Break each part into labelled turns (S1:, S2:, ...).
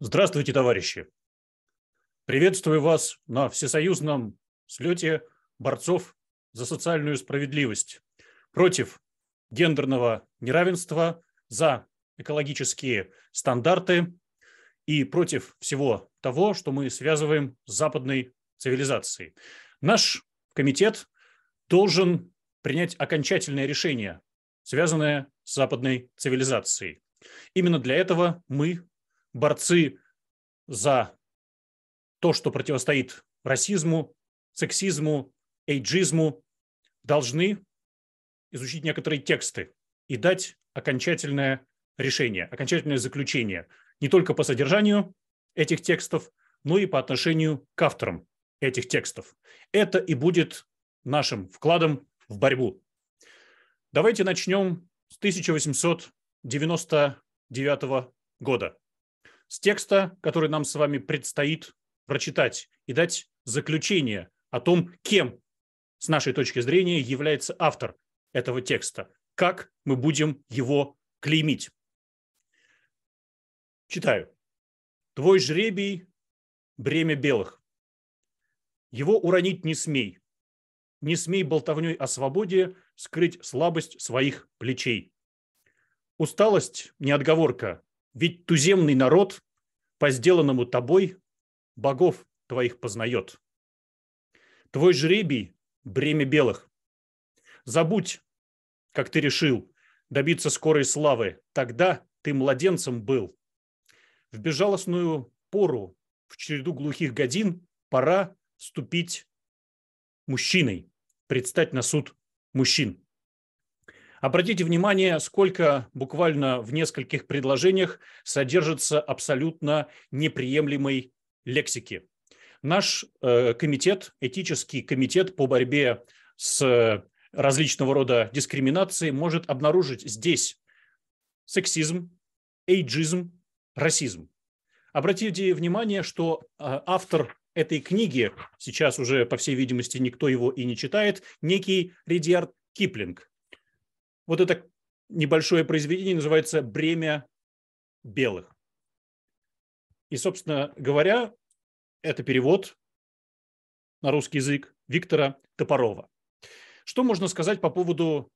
S1: Здравствуйте, товарищи! Приветствую вас на всесоюзном слете борцов за социальную справедливость против гендерного неравенства, за экологические стандарты и против всего того, что мы связываем с западной цивилизацией. Наш комитет должен принять окончательное решение, связанное с западной цивилизацией. Именно для этого мы борцы за то, что противостоит расизму, сексизму, эйджизму, должны изучить некоторые тексты и дать окончательное решение, окончательное заключение не только по содержанию этих текстов, но и по отношению к авторам этих текстов. Это и будет нашим вкладом в борьбу. Давайте начнем с 1899 года с текста, который нам с вами предстоит прочитать и дать заключение о том, кем, с нашей точки зрения, является автор этого текста, как мы будем его клеймить. Читаю. «Твой жребий – бремя белых. Его уронить не смей. Не смей болтовней о свободе скрыть слабость своих плечей. Усталость – не отговорка, ведь туземный народ по сделанному тобой богов твоих познает. Твой жребий – бремя белых. Забудь, как ты решил, добиться скорой славы. Тогда ты младенцем был. В безжалостную пору, в череду глухих годин, пора ступить мужчиной, предстать на суд мужчин. Обратите внимание, сколько буквально в нескольких предложениях содержится абсолютно неприемлемой лексики. Наш э, комитет, этический комитет по борьбе с э, различного рода дискриминацией может обнаружить здесь сексизм, эйджизм, расизм. Обратите внимание, что э, автор этой книги, сейчас уже, по всей видимости, никто его и не читает, некий Ридиард Киплинг, вот это небольшое произведение называется «Бремя белых». И, собственно говоря, это перевод на русский язык Виктора Топорова. Что можно сказать по поводу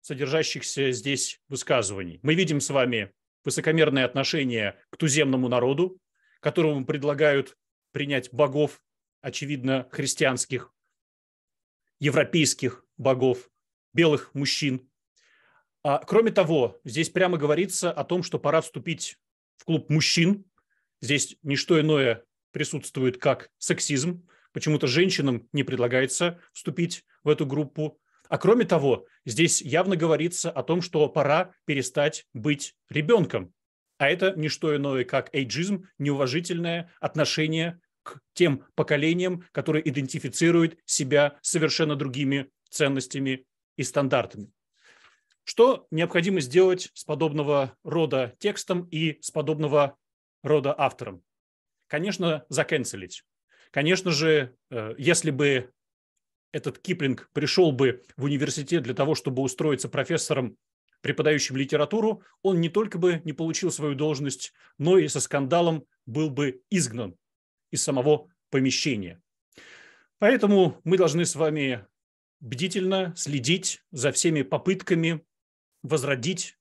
S1: содержащихся здесь высказываний? Мы видим с вами высокомерное отношение к туземному народу, которому предлагают принять богов, очевидно, христианских, европейских богов, белых мужчин, а, кроме того, здесь прямо говорится о том, что пора вступить в клуб мужчин. Здесь ничто иное присутствует, как сексизм. Почему-то женщинам не предлагается вступить в эту группу. А кроме того, здесь явно говорится о том, что пора перестать быть ребенком. А это не что иное, как эйджизм, неуважительное отношение к тем поколениям, которые идентифицируют себя совершенно другими ценностями и стандартами. Что необходимо сделать с подобного рода текстом и с подобного рода автором? Конечно, заканцелить. Конечно же, э, если бы этот Киплинг пришел бы в университет для того, чтобы устроиться профессором, преподающим литературу, он не только бы не получил свою должность, но и со скандалом был бы изгнан из самого помещения. Поэтому мы должны с вами бдительно следить за всеми попытками возродить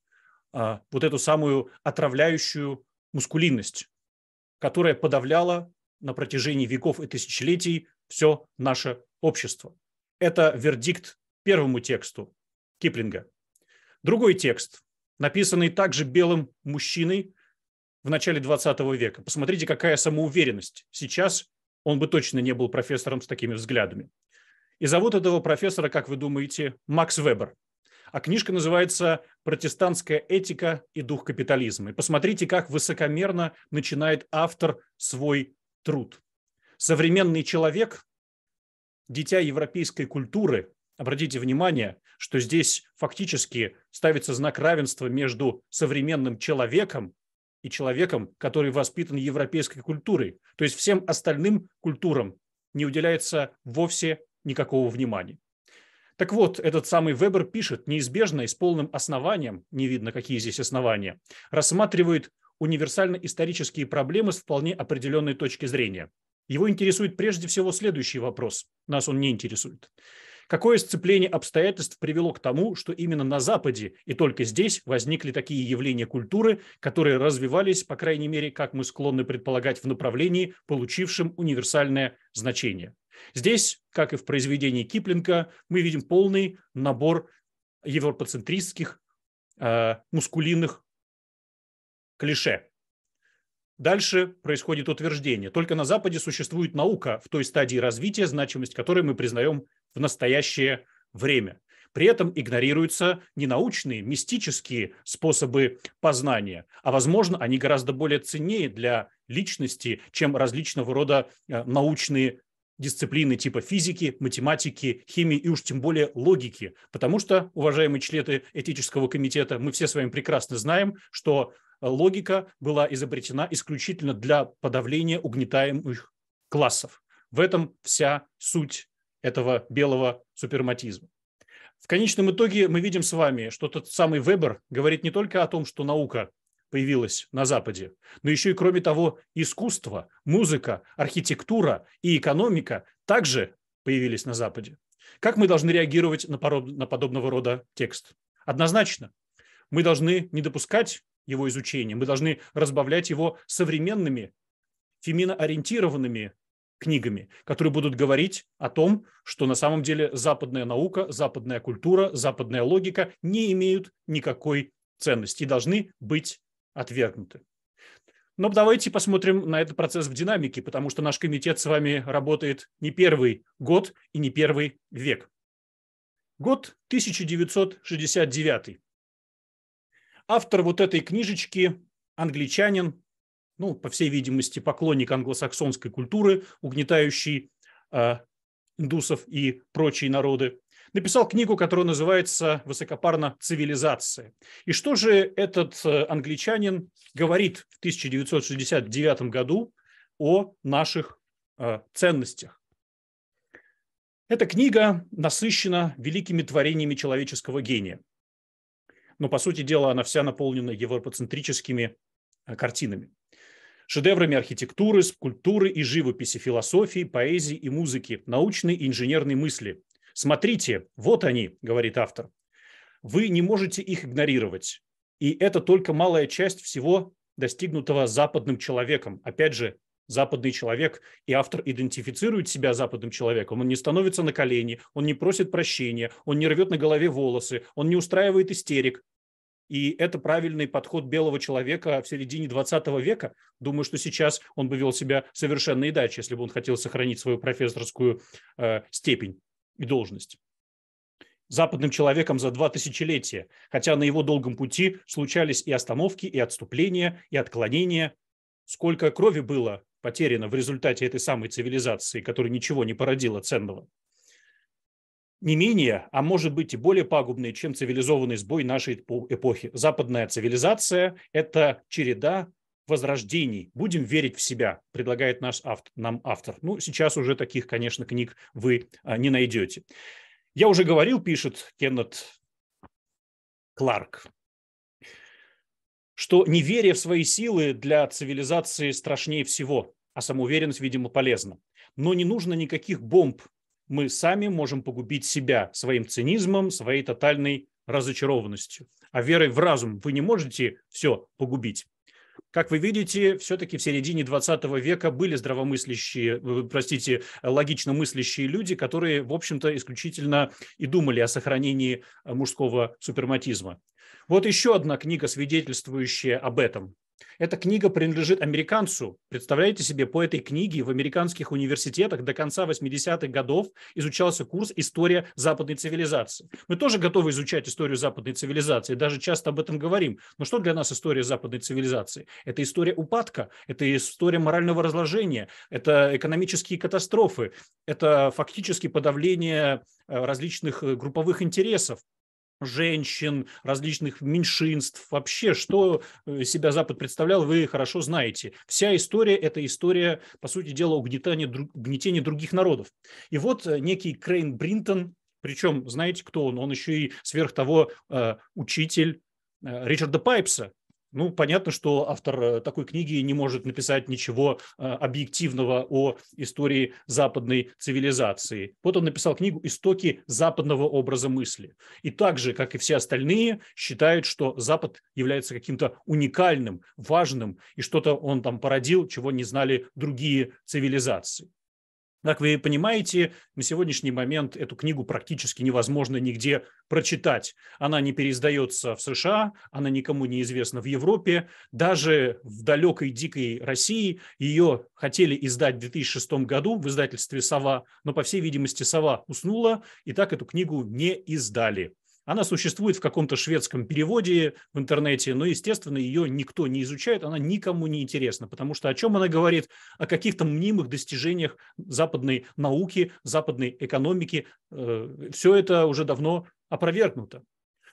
S1: а, вот эту самую отравляющую мускулинность, которая подавляла на протяжении веков и тысячелетий все наше общество. Это вердикт первому тексту Киплинга. Другой текст, написанный также белым мужчиной в начале 20 века. Посмотрите, какая самоуверенность. Сейчас он бы точно не был профессором с такими взглядами. И зовут этого профессора, как вы думаете, Макс Вебер а книжка называется «Протестантская этика и дух капитализма». И посмотрите, как высокомерно начинает автор свой труд. Современный человек, дитя европейской культуры, обратите внимание, что здесь фактически ставится знак равенства между современным человеком и человеком, который воспитан европейской культурой. То есть всем остальным культурам не уделяется вовсе никакого внимания. Так вот, этот самый Вебер пишет, неизбежно и с полным основанием, не видно, какие здесь основания, рассматривает универсально-исторические проблемы с вполне определенной точки зрения. Его интересует прежде всего следующий вопрос. Нас он не интересует. Какое сцепление обстоятельств привело к тому, что именно на Западе и только здесь возникли такие явления культуры, которые развивались, по крайней мере, как мы склонны предполагать, в направлении, получившем универсальное значение? Здесь, как и в произведении Киплинга, мы видим полный набор европоцентристских э, мускулинных клише. Дальше происходит утверждение. Только на Западе существует наука в той стадии развития, значимость которой мы признаем в настоящее время. При этом игнорируются не научные, мистические способы познания, а, возможно, они гораздо более ценнее для личности, чем различного рода э, научные дисциплины типа физики, математики, химии и уж тем более логики. Потому что, уважаемые члены этического комитета, мы все с вами прекрасно знаем, что э, логика была изобретена исключительно для подавления угнетаемых классов. В этом вся суть этого белого суперматизма. В конечном итоге мы видим с вами, что тот самый Вебер говорит не только о том, что наука появилась на Западе, но еще и, кроме того, искусство, музыка, архитектура и экономика также появились на Западе. Как мы должны реагировать на, пороб... на подобного рода текст? Однозначно, мы должны не допускать его изучения, мы должны разбавлять его современными, феминоориентированными книгами, которые будут говорить о том, что на самом деле западная наука, западная культура, западная логика не имеют никакой ценности и должны быть отвергнуты. Но давайте посмотрим на этот процесс в динамике, потому что наш комитет с вами работает не первый год и не первый век. Год 1969. Автор вот этой книжечки – англичанин, ну, по всей видимости, поклонник англосаксонской культуры, угнетающий э, индусов и прочие народы написал книгу, которая называется «Высокопарно цивилизация». И что же этот э, англичанин говорит в 1969 году о наших э, ценностях? Эта книга насыщена великими творениями человеческого гения. Но, по сути дела, она вся наполнена европоцентрическими э, картинами шедеврами архитектуры, скульптуры и живописи, философии, поэзии и музыки, научной и инженерной мысли, Смотрите, вот они, говорит автор. Вы не можете их игнорировать. И это только малая часть всего достигнутого западным человеком. Опять же, западный человек, и автор идентифицирует себя западным человеком. Он не становится на колени, он не просит прощения, он не рвет на голове волосы, он не устраивает истерик. И это правильный подход белого человека в середине 20 века. Думаю, что сейчас он бы вел себя совершенно иначе, если бы он хотел сохранить свою профессорскую э, степень и должность западным человеком за два тысячелетия, хотя на его долгом пути случались и остановки, и отступления, и отклонения. Сколько крови было потеряно в результате этой самой цивилизации, которая ничего не породила ценного. Не менее, а может быть и более пагубный, чем цивилизованный сбой нашей эпохи. Западная цивилизация – это череда возрождений. Будем верить в себя, предлагает наш автор, нам автор. Ну, сейчас уже таких, конечно, книг вы а, не найдете. Я уже говорил, пишет Кеннет Кларк, что неверие в свои силы для цивилизации страшнее всего, а самоуверенность, видимо, полезна. Но не нужно никаких бомб. Мы сами можем погубить себя своим цинизмом, своей тотальной разочарованностью. А верой в разум вы не можете все погубить. Как вы видите, все-таки в середине 20 века были здравомыслящие, простите, логично мыслящие люди, которые, в общем-то, исключительно и думали о сохранении э, мужского суперматизма. Вот еще одна книга, свидетельствующая об этом. Эта книга принадлежит американцу. Представляете себе, по этой книге в американских университетах до конца 80-х годов изучался курс «История западной цивилизации». Мы тоже готовы изучать историю западной цивилизации, даже часто об этом говорим. Но что для нас история западной цивилизации? Это история упадка, это история морального разложения, это экономические катастрофы, это фактически подавление э, различных э, групповых интересов, женщин, различных меньшинств. Вообще, что э, себя Запад представлял, вы хорошо знаете. Вся история – это история, по сути дела, угнетения, угнетения других народов. И вот э, некий Крейн Бринтон, причем, знаете, кто он? Он еще и сверх того э, учитель Ричарда Пайпса, ну, понятно, что автор э, такой книги не может написать ничего э, объективного о истории западной цивилизации. Вот он написал книгу «Истоки западного образа мысли». И так же, как и все остальные, считают, что Запад является каким-то уникальным, важным, и что-то он там породил, чего не знали другие цивилизации. Как вы понимаете, на сегодняшний момент эту книгу практически невозможно нигде прочитать. Она не переиздается в США, она никому не известна в Европе. Даже в далекой дикой России ее хотели издать в 2006 году в издательстве «Сова», но, по всей видимости, «Сова» уснула, и так эту книгу не издали. Она существует в каком-то шведском переводе в интернете, но, естественно, ее никто не изучает, она никому не интересна, потому что о чем она говорит? О каких-то мнимых достижениях западной науки, западной экономики. Э, Все это уже давно опровергнуто.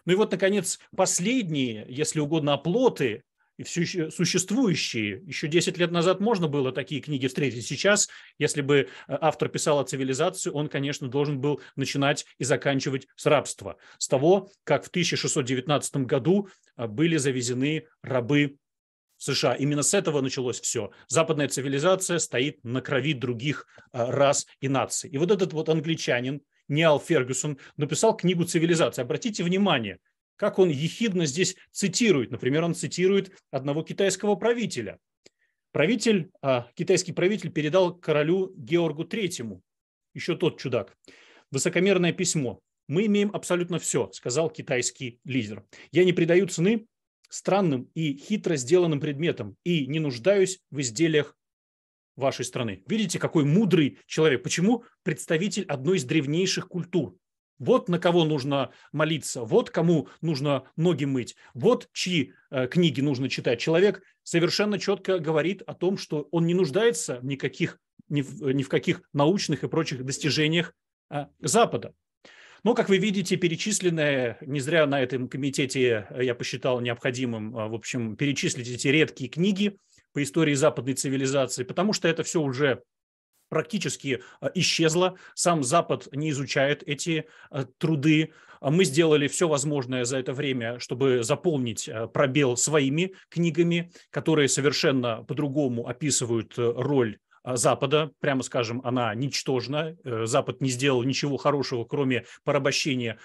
S1: Ну и вот, наконец, последние, если угодно, оплоты и все еще существующие. Еще 10 лет назад можно было такие книги встретить. Сейчас, если бы э, автор писал о цивилизации, он, конечно, должен был начинать и заканчивать с рабства. С того, как в 1619 году э, были завезены рабы США. Именно с этого началось все. Западная цивилизация стоит на крови других э, рас и наций. И вот этот вот англичанин, Ниал Фергюсон, написал книгу «Цивилизация». Обратите внимание – как он ехидно здесь цитирует. Например, он цитирует одного китайского правителя. Правитель, а, китайский правитель передал королю Георгу Третьему, еще тот чудак, высокомерное письмо. «Мы имеем абсолютно все», – сказал китайский лидер. «Я не придаю цены странным и хитро сделанным предметам и не нуждаюсь в изделиях вашей страны. Видите, какой мудрый человек. Почему представитель одной из древнейших культур? Вот на кого нужно молиться, вот кому нужно ноги мыть, вот чьи э, книги нужно читать. Человек совершенно четко говорит о том, что он не нуждается в никаких, ни в, ни в каких научных и прочих достижениях э, Запада. Но, как вы видите, перечисленное, не зря на этом комитете э, я посчитал необходимым, в общем, перечислить эти редкие книги по истории западной цивилизации, потому что это все уже практически а, исчезла. Сам Запад не изучает эти а, труды. А мы сделали все возможное за это время, чтобы заполнить пробел своими книгами, которые совершенно по-другому описывают э, роль Запада, прямо скажем, она ничтожна. Э, Запад не сделал ничего хорошего, кроме порабощения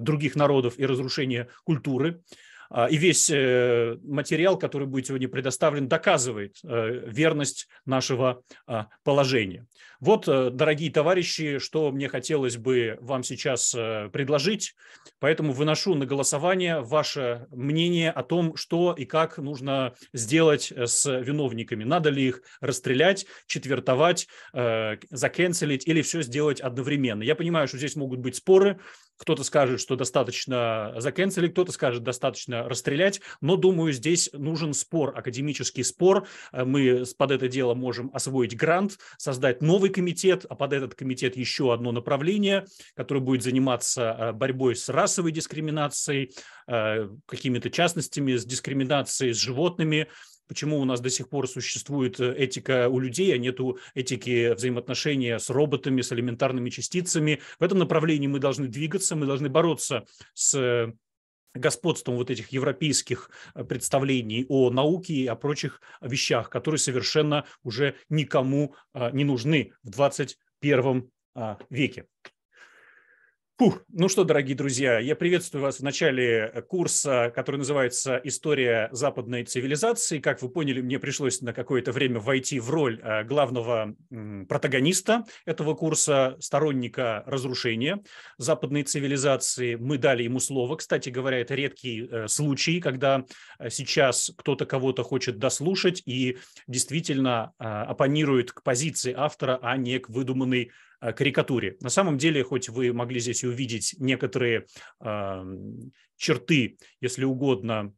S1: других народов и разрушения культуры. А, и весь э, материал, который будет сегодня предоставлен, доказывает э, верность нашего а, положения. Вот, э, дорогие товарищи, что мне хотелось бы вам сейчас предложить. Поэтому выношу на голосование ваше мнение о том, что и как нужно сделать с виновниками. Надо ли их расстрелять, четвертовать, закенселить или все сделать одновременно. Я понимаю, что здесь могут быть споры, кто-то скажет, что достаточно заканцелить, кто-то скажет, достаточно расстрелять. Но, думаю, здесь нужен спор, академический спор. Э, мы под это дело можем освоить грант, создать новый комитет, а под этот комитет еще одно направление, которое будет заниматься э, борьбой с расовой дискриминацией, э, какими-то частностями, с дискриминацией с животными, Почему у нас до сих пор существует э, этика у людей, а нету этики взаимоотношения с роботами, с элементарными частицами? В этом направлении мы должны двигаться, мы должны бороться с э, господством вот этих европейских э, представлений о науке и о прочих вещах, которые совершенно уже никому не нужны в 21 а, веке. Фух. Ну что, дорогие друзья, я приветствую вас в начале э, курса, который называется «История западной цивилизации». Как вы поняли, мне пришлось на какое-то время войти в роль э, главного протагониста этого курса, сторонника разрушения западной цивилизации. Мы дали ему слово. Кстати говоря, это редкий э, случай, когда сейчас кто-то кого-то хочет дослушать и действительно оппонирует к позиции автора, а не к выдуманной Э, карикатуре. На самом деле, хоть вы могли здесь увидеть некоторые а, черты, если угодно,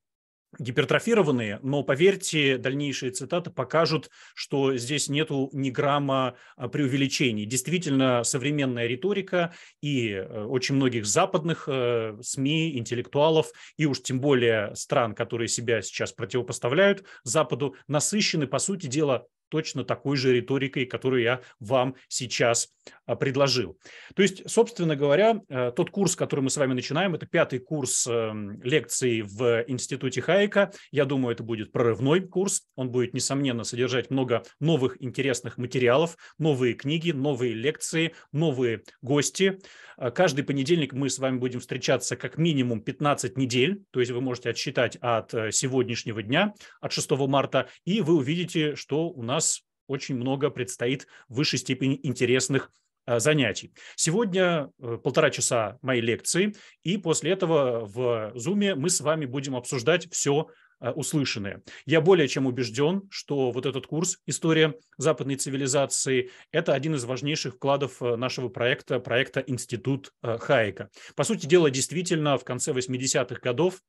S1: гипертрофированные, но, поверьте, дальнейшие цитаты покажут, что здесь нету ни грамма а, преувеличений. Действительно, современная риторика и э, очень многих западных э, СМИ, интеллектуалов и уж тем более стран, которые себя сейчас противопоставляют Западу, насыщены, по сути дела, точно такой же риторикой, которую я вам сейчас а, предложил. То есть, собственно говоря, э, тот курс, который мы с вами начинаем, это пятый курс эм, лекций в Институте Хайка. Я думаю, это будет прорывной курс. Он будет, несомненно, содержать много новых интересных материалов, новые книги, новые лекции, новые гости. Э, каждый понедельник мы с вами будем встречаться как минимум 15 недель, то есть вы можете отсчитать от э, сегодняшнего дня, от 6 марта, и вы увидите, что у нас нас очень много предстоит в высшей степени интересных э, занятий. Сегодня э, полтора часа моей лекции, и после этого в Zoom мы с вами будем обсуждать все э, услышанное. Я более чем убежден, что вот этот курс «История западной цивилизации» – это один из важнейших вкладов нашего проекта, проекта «Институт Хайка. По сути дела, действительно, в конце 80-х годов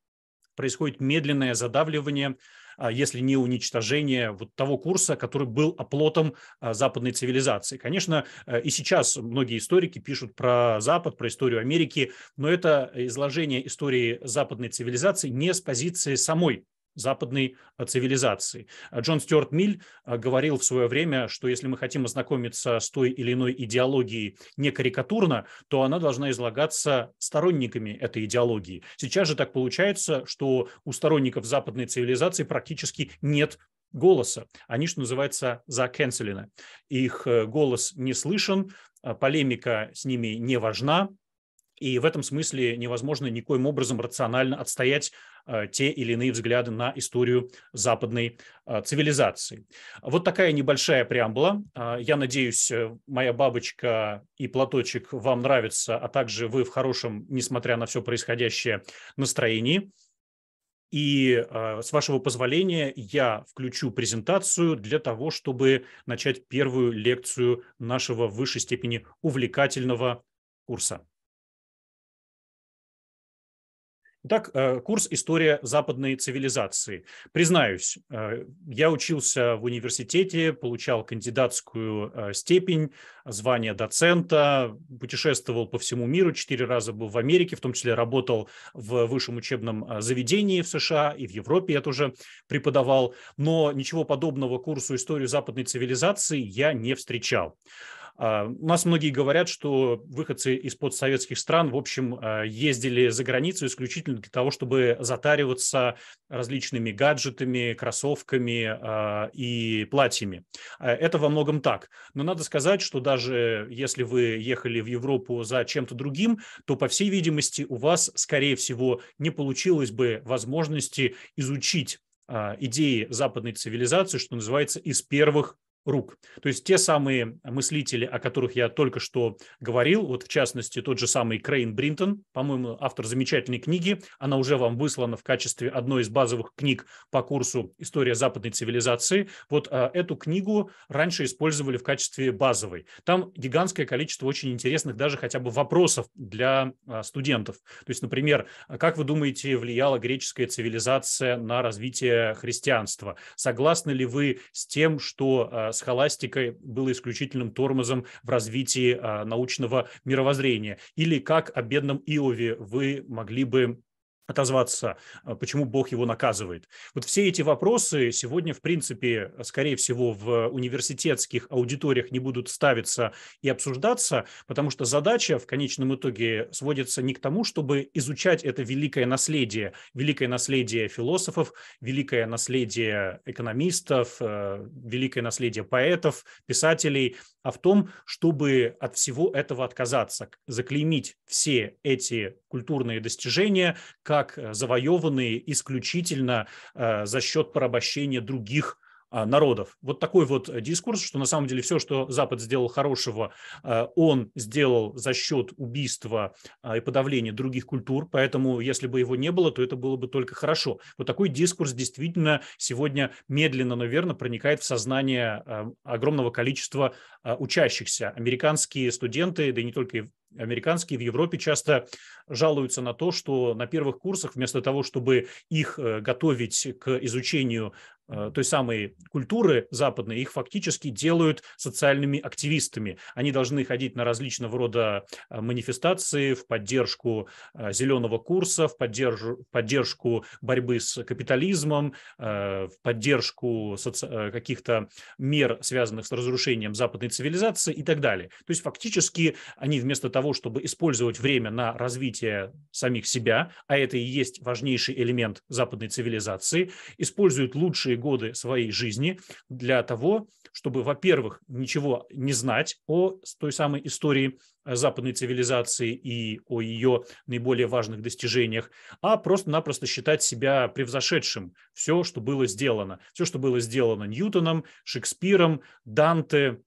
S1: происходит медленное задавливание а, если не уничтожение вот того курса, который был оплотом а, западной цивилизации. Конечно, э, и сейчас многие историки пишут про Запад, про историю Америки, но это изложение истории западной цивилизации не с позиции самой западной а, цивилизации. А, Джон Стюарт Миль а, говорил в свое время, что если мы хотим ознакомиться с той или иной идеологией не карикатурно, то она должна излагаться сторонниками этой идеологии. Сейчас же так получается, что у сторонников западной цивилизации практически нет голоса. Они, что называется, заканцелены. Их э, голос не слышен, полемика с ними не важна, и в этом смысле невозможно никоим образом рационально отстоять э, те или иные взгляды на историю западной э, цивилизации. Вот такая небольшая преамбула. Э, я надеюсь, моя бабочка и платочек вам нравятся, а также вы в хорошем, несмотря на все происходящее, настроении. И с вашего позволения я включу презентацию для того, чтобы начать первую лекцию нашего в высшей степени увлекательного курса. Итак, э, курс «История западной цивилизации». Признаюсь, э, я учился в университете, получал кандидатскую э, степень, звание доцента, путешествовал по всему миру, четыре раза был в Америке, в том числе работал в высшем учебном заведении в США и в Европе я тоже преподавал, но ничего подобного курсу «Историю западной цивилизации» я не встречал. А, у нас многие говорят, что выходцы из подсоветских стран, в общем, а, ездили за границу исключительно для того, чтобы затариваться различными гаджетами, кроссовками а, и платьями. Это во многом так. Но надо сказать, что даже если вы ехали в Европу за чем-то другим, то, по всей видимости, у вас, скорее всего, не получилось бы возможности изучить идеи западной цивилизации, что называется, из первых рук. То есть те самые мыслители, о которых я только что говорил, вот в частности тот же самый Крейн Бринтон, по-моему, автор замечательной книги, она уже вам выслана в качестве одной из базовых книг по курсу «История западной цивилизации». Вот а, эту книгу раньше использовали в качестве базовой. Там гигантское количество очень интересных даже хотя бы вопросов для а, студентов. То есть, например, а как вы думаете, влияла греческая цивилизация на развитие христианства? Согласны ли вы с тем, что а, с холастикой было исключительным тормозом в развитии а, научного мировоззрения? Или как о бедном Иове вы могли бы отозваться, а, почему Бог его наказывает. Вот все эти вопросы сегодня, в принципе, скорее всего, в университетских аудиториях не будут ставиться и обсуждаться, потому что задача в конечном итоге сводится не к тому, чтобы изучать это великое наследие, великое наследие философов, великое наследие экономистов, э, великое наследие поэтов, писателей, а в том, чтобы от всего этого отказаться, заклеймить все эти культурные достижения как так э, завоеванные исключительно э, за счет порабощения других а, народов. Вот такой вот э, дискурс, что на самом деле все, что Запад сделал хорошего, он сделал за счет убийства а, и подавления других культур, поэтому если бы его не было, то это было бы только хорошо. Вот такой дискурс действительно сегодня медленно, но верно проникает в сознание огромного количества учащихся. Американские студенты, да и не только американские в Европе часто жалуются на то, что на первых курсах вместо того, чтобы их э, готовить к изучению э, той самой культуры западной, их фактически делают социальными активистами. Они должны ходить на различного рода э, манифестации в поддержку зеленого курса, в поддержку, поддержку борьбы с капитализмом, в поддержку соци... каких-то мер, связанных с разрушением западной цивилизации и так далее. То есть фактически они вместо того, того, чтобы использовать время на развитие самих себя, а это и есть важнейший элемент западной цивилизации, используют лучшие годы своей жизни для того, чтобы, во-первых, ничего не знать о той самой истории э, западной цивилизации и о ее наиболее важных достижениях, а просто-напросто считать себя превзошедшим все, что было сделано. Все, что было сделано Ньютоном, Шекспиром, Данте,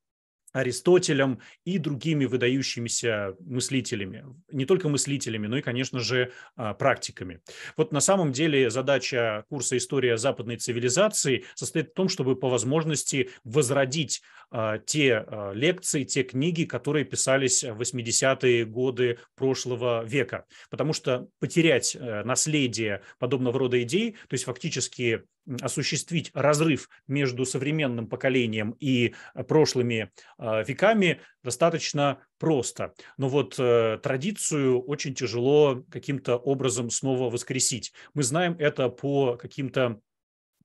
S1: Аристотелем и другими выдающимися мыслителями. Не только мыслителями, но и, конечно же, а, практиками. Вот на самом деле задача курса «История западной цивилизации» состоит в том, чтобы по возможности возродить а, те а, лекции, те книги, которые писались в 80-е годы прошлого века. Потому что потерять э, наследие подобного рода идей, то есть фактически осуществить разрыв между современным поколением и э, прошлыми Э, веками достаточно просто. Но вот э, традицию очень тяжело каким-то образом снова воскресить. Мы знаем это по каким-то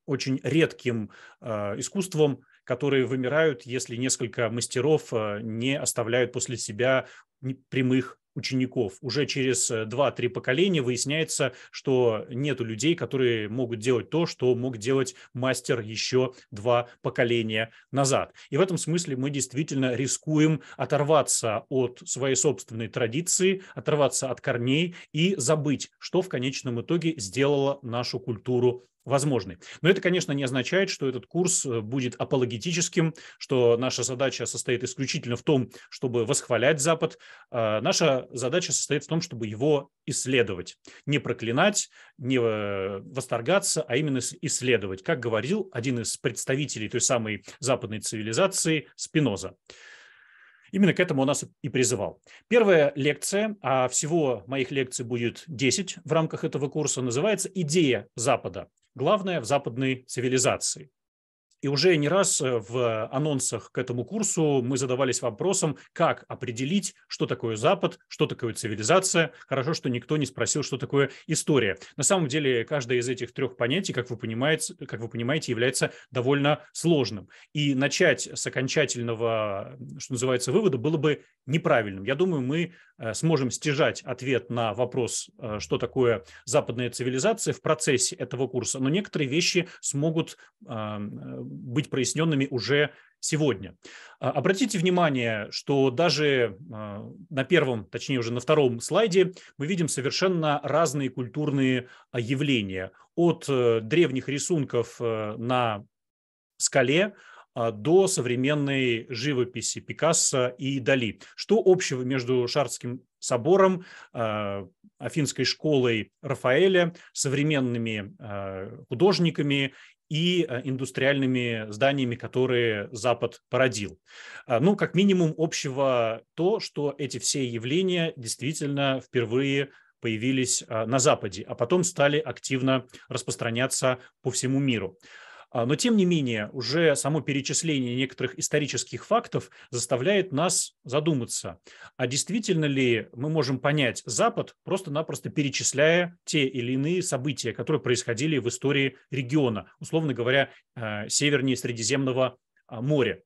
S1: очень редким э, искусствам, которые вымирают, если несколько мастеров э, не оставляют после себя прямых учеников, уже через 2-3 э, поколения выясняется, что нету людей, которые могут делать то, что мог делать мастер еще два поколения назад. И в этом смысле мы действительно рискуем оторваться от своей собственной традиции, оторваться от корней и забыть, что в конечном итоге сделало нашу культуру возможный. Но это, конечно, не означает, что этот курс э, будет апологетическим, что наша задача состоит исключительно в том, чтобы восхвалять Запад. А наша задача состоит в том, чтобы его исследовать, не проклинать, не э, восторгаться, а именно исследовать, как говорил один из представителей той самой западной цивилизации Спиноза. Именно к этому он нас и призывал. Первая лекция, а всего моих лекций будет 10 в рамках этого курса, называется «Идея Запада» главное в западной цивилизации. И уже не раз э, в анонсах к этому курсу мы задавались вопросом, как определить, что такое Запад, что такое цивилизация. Хорошо, что никто не спросил, что такое история. На самом деле, каждое из этих трех понятий, как вы понимаете, как вы понимаете является довольно сложным. И начать с окончательного, что называется, вывода было бы неправильным. Я думаю, мы э, сможем стяжать ответ на вопрос, э, что такое западная цивилизация в процессе этого курса, но некоторые вещи смогут эм, быть проясненными уже сегодня. А, обратите внимание, что даже а, на первом, точнее уже на втором слайде мы видим совершенно разные культурные а, явления. От э, древних рисунков э, на скале до современной живописи Пикассо и Дали. Что общего между Шардским собором, Афинской школой Рафаэля, современными художниками и э, индустриальными зданиями, которые Запад породил. Э, ну, как минимум, общего то, что эти все явления действительно впервые появились э, на Западе, а потом стали активно распространяться по всему миру. А, но, тем не менее, уже само перечисление некоторых исторических фактов заставляет нас задуматься, а действительно ли мы можем понять Запад, просто-напросто перечисляя те или иные события, которые происходили в истории региона, условно говоря, э, севернее Средиземного а, моря.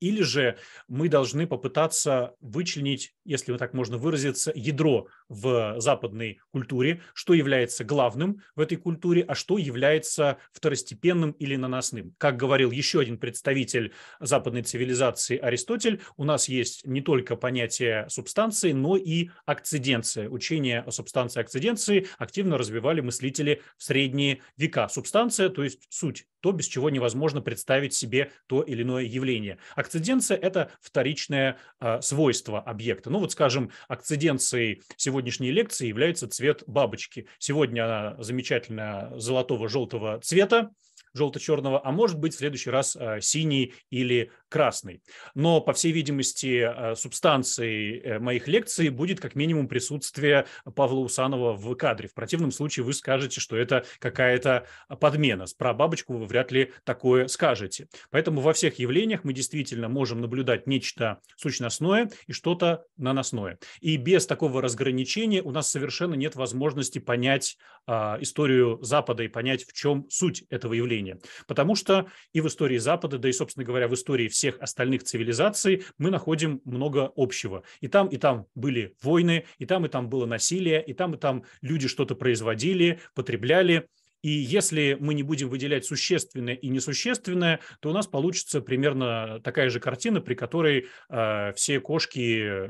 S1: Или же мы должны попытаться вычленить, если так можно выразиться, ядро в западной культуре, что является главным в этой культуре, а что является второстепенным или наносным. Как говорил еще один представитель западной цивилизации Аристотель, у нас есть не только понятие субстанции, но и акциденция. Учение о субстанции и акциденции активно развивали мыслители в средние века. Субстанция, то есть суть то, без чего невозможно представить себе то или иное явление. Акциденция – это вторичное э, свойство объекта. Ну вот, скажем, акциденцией сегодняшней лекции является цвет бабочки. Сегодня она замечательная золотого-желтого цвета, желто-черного, а может быть в следующий раз э, синий или красный. Но, по всей видимости, э, субстанцией э, моих лекций будет как минимум присутствие Павла Усанова в кадре. В противном случае вы скажете, что это какая-то подмена. Про бабочку вы вряд ли такое скажете. Поэтому во всех явлениях мы действительно можем наблюдать нечто сущностное и что-то наносное. И без такого разграничения у нас совершенно нет возможности понять а, историю Запада и понять, в чем суть этого явления. Потому что и в истории Запада, да и, собственно говоря, в истории всех всех остальных цивилизаций мы находим много общего. И там, и там были войны, и там, и там было насилие, и там, и там люди что-то производили, потребляли. И если мы не будем выделять существенное и несущественное, то у нас получится примерно такая же картина, при которой э, все кошки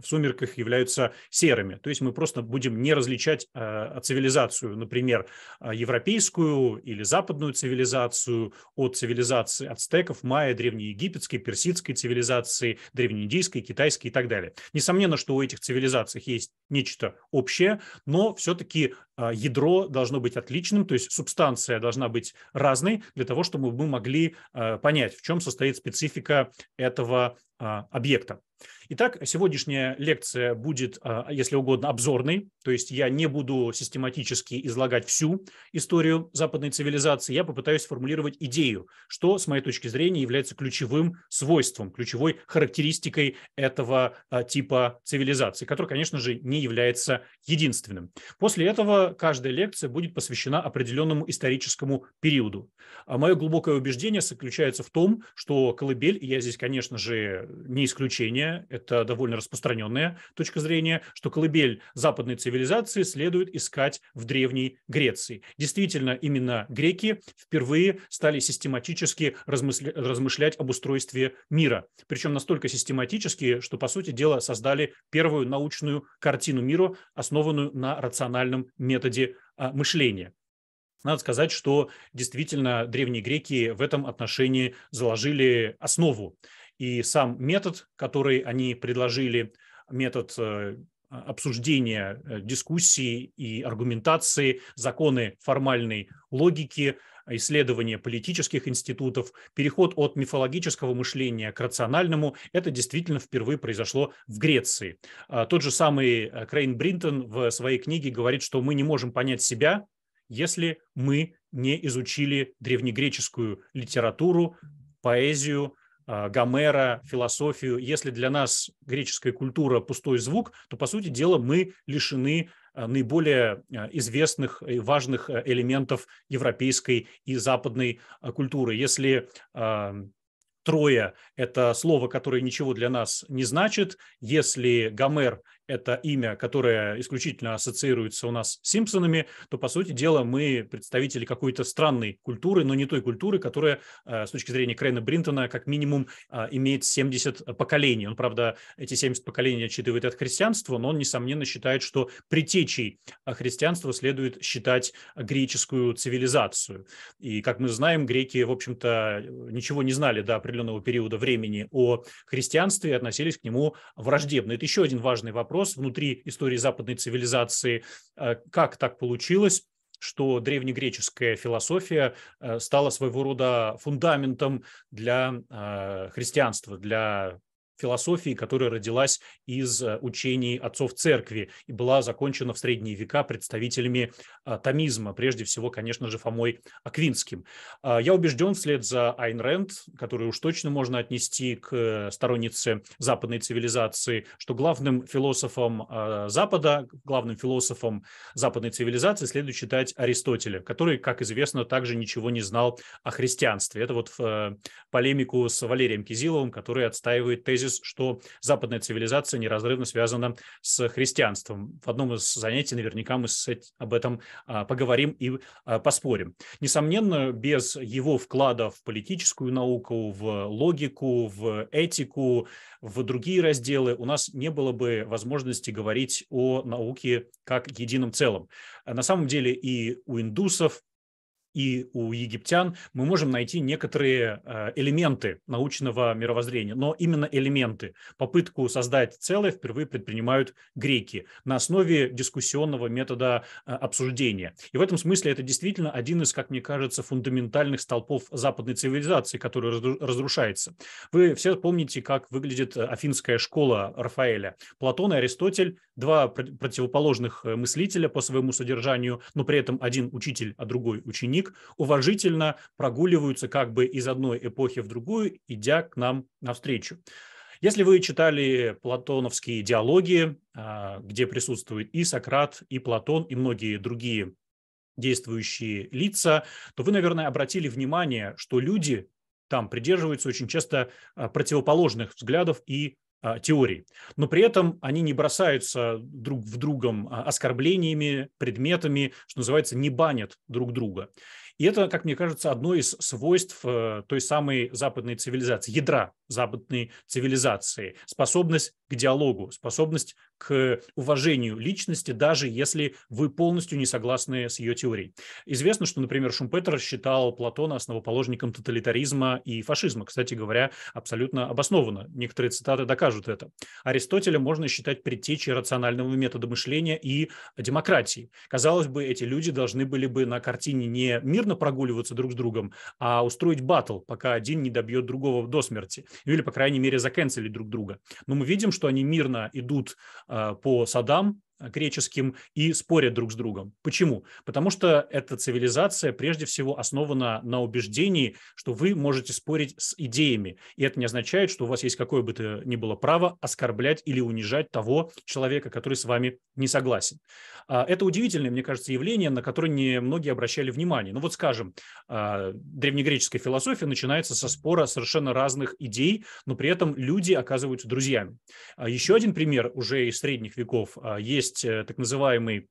S1: в сумерках являются серыми. То есть мы просто будем не различать э, цивилизацию, например, э, европейскую или западную цивилизацию от цивилизации ацтеков, майя, древнеегипетской, персидской цивилизации, древнеиндийской, китайской и так далее. Несомненно, что у этих цивилизаций есть нечто общее, но все-таки э, ядро должно быть отличным, то есть субстанция должна быть разной для того, чтобы мы могли э, понять, в чем состоит специфика этого а, объекта. Итак, сегодняшняя лекция будет, а, если угодно, обзорной, то есть я не буду систематически излагать всю историю западной цивилизации, я попытаюсь сформулировать идею, что, с моей точки зрения, является ключевым свойством, ключевой характеристикой этого а, типа цивилизации, который, конечно же, не является единственным. После этого каждая лекция будет посвящена определенному историческому периоду. А Мое глубокое убеждение заключается в том, что колыбель, и я здесь, конечно же, не исключение, это довольно распространенная точка зрения, что колыбель западной цивилизации следует искать в Древней Греции. Действительно, именно греки впервые стали систематически размысля- размышлять об устройстве мира. Причем настолько систематически, что, по сути дела, создали первую научную картину мира, основанную на рациональном методе а, мышления. Надо сказать, что действительно древние греки в этом отношении заложили основу. И сам метод, который они предложили, метод э, обсуждения э, дискуссии и аргументации, законы формальной логики, исследования политических институтов, переход от мифологического мышления к рациональному, это действительно впервые произошло в Греции. А тот же самый э, Крейн Бринтон в своей книге говорит, что мы не можем понять себя, если мы не изучили древнегреческую литературу, поэзию, а, Гомера, философию. Если для нас греческая культура пустой звук, то, по сути дела, мы лишены а, наиболее а, известных и важных элементов европейской и западной культуры. Если Троя – это слово, которое ничего для нас не значит. Если Гомер это имя, которое исключительно ассоциируется у нас с Симпсонами, то, по сути дела, мы представители какой-то странной культуры, но не той культуры, которая э, с точки зрения Крейна Бринтона как минимум э, имеет 70 э, поколений. Он, правда, эти 70 поколений отчитывает от христианства, но он, несомненно, считает, что притечей христианства следует считать греческую цивилизацию. И, как мы знаем, греки, в общем-то, ничего не знали до определенного периода времени о христианстве и относились к нему враждебно. Это еще один важный вопрос вопрос внутри истории западной цивилизации, э, как так получилось, что древнегреческая философия э, стала своего рода фундаментом для э, христианства, для философии, которая родилась из э, учений отцов церкви и была закончена в средние века представителями э, томизма, прежде всего, конечно же, Фомой Аквинским. А, я убежден, вслед за Айн Рэнд, которую уж точно можно отнести к э, стороннице западной цивилизации, что главным философом Запада, главным философом западной цивилизации следует считать Аристотеля, который, как известно, также ничего не знал о христианстве. Это вот в полемику с Валерием Кизиловым, который отстаивает тезис тезис, что западная цивилизация неразрывно связана с христианством. В одном из занятий наверняка мы с этим, об этом а, поговорим и а, поспорим. Несомненно, без его вклада в политическую науку, в логику, в этику, в другие разделы у нас не было бы возможности говорить о науке как едином целом. А на самом деле и у индусов, и у египтян, мы можем найти некоторые э, элементы научного мировоззрения, но именно элементы. Попытку создать целое впервые предпринимают греки на основе дискуссионного метода э, обсуждения. И в этом смысле это действительно один из, как мне кажется, фундаментальных столпов западной цивилизации, который разрушается. Вы все помните, как выглядит э, афинская школа Рафаэля. Платон и Аристотель – два противоположных мыслителя по своему содержанию, но при этом один учитель, а другой ученик книг уважительно прогуливаются как бы из одной эпохи в другую, идя к нам навстречу. Если вы читали платоновские диалоги, а, где присутствует и Сократ, и Платон, и многие другие действующие лица, то вы, наверное, обратили внимание, что люди там придерживаются очень часто а, противоположных взглядов и а, теорий. Но при этом они не бросаются друг в другом а, оскорблениями, предметами, что называется, не банят друг друга. И это, как мне кажется, одно из свойств э, той самой западной цивилизации, ядра западной цивилизации, способность к диалогу, способность к уважению личности, даже если вы полностью не согласны с ее теорией. Известно, что, например, Шумпетер считал Платона основоположником тоталитаризма и фашизма. Кстати говоря, абсолютно обоснованно. Некоторые цитаты докажут это. Аристотеля можно считать предтечей рационального метода мышления и демократии. Казалось бы, эти люди должны были бы на картине не мирно прогуливаться друг с другом, а устроить батл, пока один не добьет другого до смерти. Или, по крайней мере, заканцелить друг друга. Но мы видим, что они мирно идут Э, по садам, Э, греческим и спорят друг с другом. Почему? Потому что эта цивилизация прежде всего основана на убеждении, что вы можете спорить с идеями. И это не означает, что у вас есть какое бы то ни было право оскорблять или унижать того человека, который с вами не согласен. А, это удивительное, мне кажется, явление, на которое не многие обращали внимание. Ну вот, скажем, а, древнегреческая философия начинается со спора совершенно разных идей, но при этом люди оказываются друзьями. А, еще один пример уже из средних веков. Есть есть э, так называемый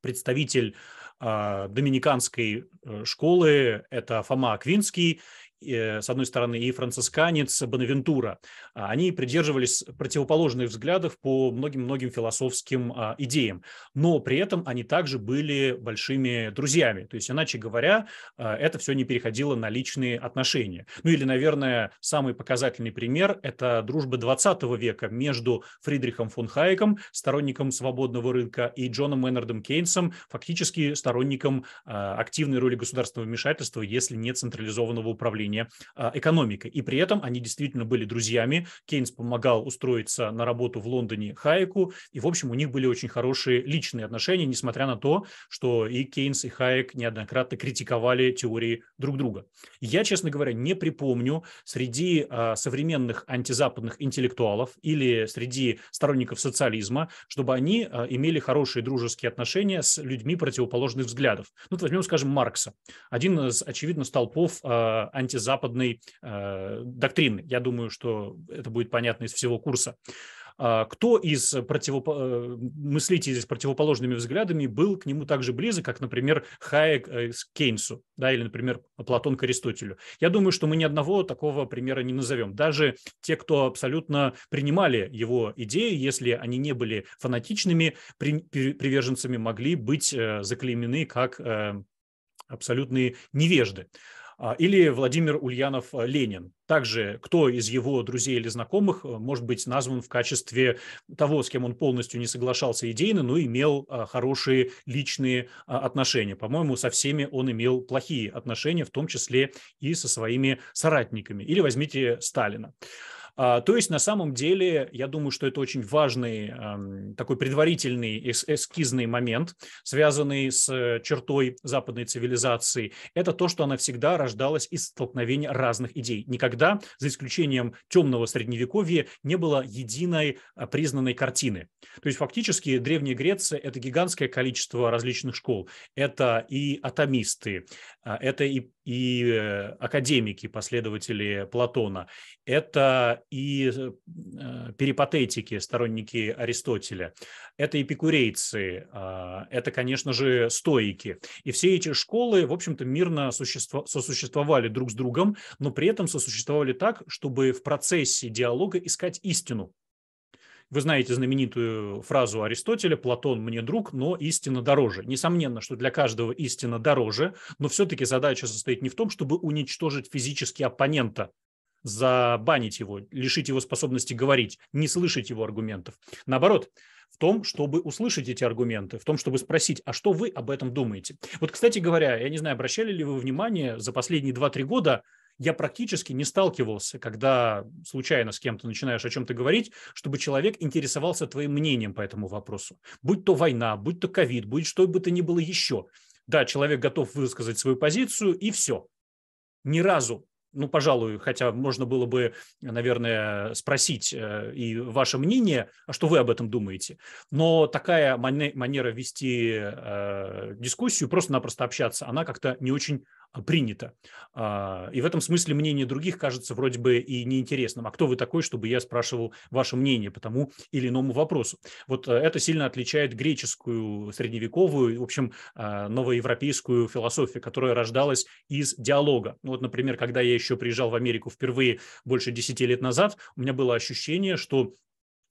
S1: представитель а, доминиканской э, школы, это Фома Аквинский, Э, с одной стороны, и францисканец Бонавентура, а, они придерживались противоположных взглядов по многим-многим философским а, идеям, но при этом они также были большими друзьями. То есть, иначе говоря, а, это все не переходило на личные отношения. Ну или, наверное, самый показательный пример – это дружба 20 века между Фридрихом фон Хайеком, сторонником свободного рынка, и Джоном Меннардом Кейнсом, фактически сторонником активной роли государственного вмешательства, если не централизованного управления управления а, экономикой. И при этом они действительно были друзьями. Кейнс помогал устроиться на работу в Лондоне Хайеку. И, в общем, у них были очень хорошие личные отношения, несмотря на то, что и Кейнс, и Хайек неоднократно критиковали теории друг друга. Я, честно говоря, не припомню среди а, современных антизападных интеллектуалов или среди сторонников социализма, чтобы они а, имели хорошие дружеские отношения с людьми противоположных взглядов. Ну, возьмем, скажем, Маркса. Один из, очевидно, столпов анти части западной э, доктрины. Я думаю, что это будет понятно из всего курса. А, кто из противоп... Э, мыслителей с противоположными взглядами был к нему также близок, как, например, Хайек э, с Кейнсу, да, или, например, Платон к Аристотелю? Я думаю, что мы ни одного такого примера не назовем. Даже те, кто абсолютно принимали его идеи, если они не были фанатичными при... приверженцами, могли быть э, заклеймены как абсолютные невежды. А, или Владимир Ульянов э, Ленин. Также кто из его друзей или знакомых э, может быть назван в качестве того, с кем он полностью не соглашался идейно, но имел э, хорошие личные отношения. По-моему, со всеми он имел плохие отношения, в том числе и со своими соратниками. Или возьмите Сталина. А, то есть, на самом деле, я думаю, что это очень важный эм, такой предварительный эскизный момент, связанный с э, чертой западной цивилизации. Это то, что она всегда рождалась из столкновения разных идей. Никогда, за исключением темного средневековья, не было единой а, признанной картины. То есть, фактически, Древняя Греция – это гигантское количество различных школ. Это и атомисты, а, это и и э, академики, последователи Платона, это и э, э, перипатетики, сторонники Аристотеля, это эпикурейцы, а, это, конечно же, стоики. И все эти школы, в общем-то, мирно сосуществовали друг с другом, но при этом сосуществовали так, чтобы в процессе диалога искать истину, вы знаете знаменитую фразу Аристотеля «Платон мне друг, но истина дороже». Несомненно, что для каждого истина дороже, но все-таки задача состоит не в том, чтобы уничтожить физически оппонента, забанить его, лишить его способности говорить, не слышать его аргументов. Наоборот, в том, чтобы услышать эти аргументы, в том, чтобы спросить, а что вы об этом думаете. Вот, кстати говоря, я не знаю, обращали ли вы внимание за последние 2-3 года я практически не сталкивался, когда случайно с кем-то начинаешь о чем-то говорить, чтобы человек интересовался твоим мнением по этому вопросу. Будь то война, будь то ковид, будь что бы то ни было еще. Да, человек готов высказать свою позицию, и все. Ни разу ну, пожалуй, хотя можно было бы, наверное, спросить э, и ваше мнение, а что вы об этом думаете. Но такая манера вести э, дискуссию, просто-напросто общаться, она как-то не очень а, принято. А, и в этом смысле мнение других кажется вроде бы и неинтересным. А кто вы такой, чтобы я спрашивал ваше мнение по тому или иному вопросу? Вот э, это сильно отличает греческую, средневековую, в общем, а, новоевропейскую философию, которая рождалась из диалога. Ну вот, например, когда я еще приезжал в Америку впервые больше 10 лет назад, у меня было ощущение, что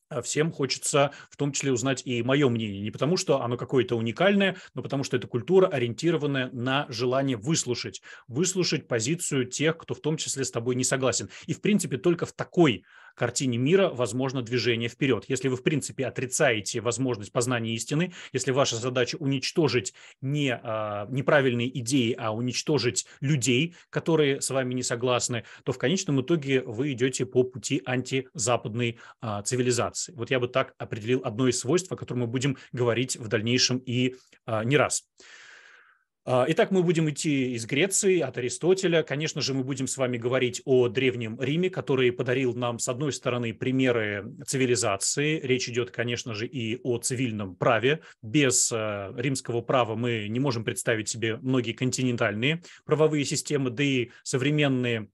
S1: а всем хочется в том числе узнать и мое мнение. Не потому, что оно какое-то уникальное, но потому, что это культура, ориентированная на желание выслушать, выслушать позицию тех, кто в том числе с тобой не согласен. И, в принципе, только в такой картине мира возможно движение вперед. Если вы, в принципе, отрицаете возможность познания истины, если ваша задача уничтожить не а, неправильные идеи, а уничтожить людей, которые с вами не согласны, то в конечном итоге вы идете по пути антизападной а, цивилизации. Вот я бы так определил одно из свойств, о котором мы будем говорить в дальнейшем и а, не раз. А, итак, мы будем идти из Греции, от Аристотеля. Конечно же, мы будем с вами говорить о Древнем Риме, который подарил нам, с одной стороны, примеры цивилизации. Речь идет, конечно же, и о цивильном праве. Без э, римского права мы не можем представить себе многие континентальные правовые системы, да и современные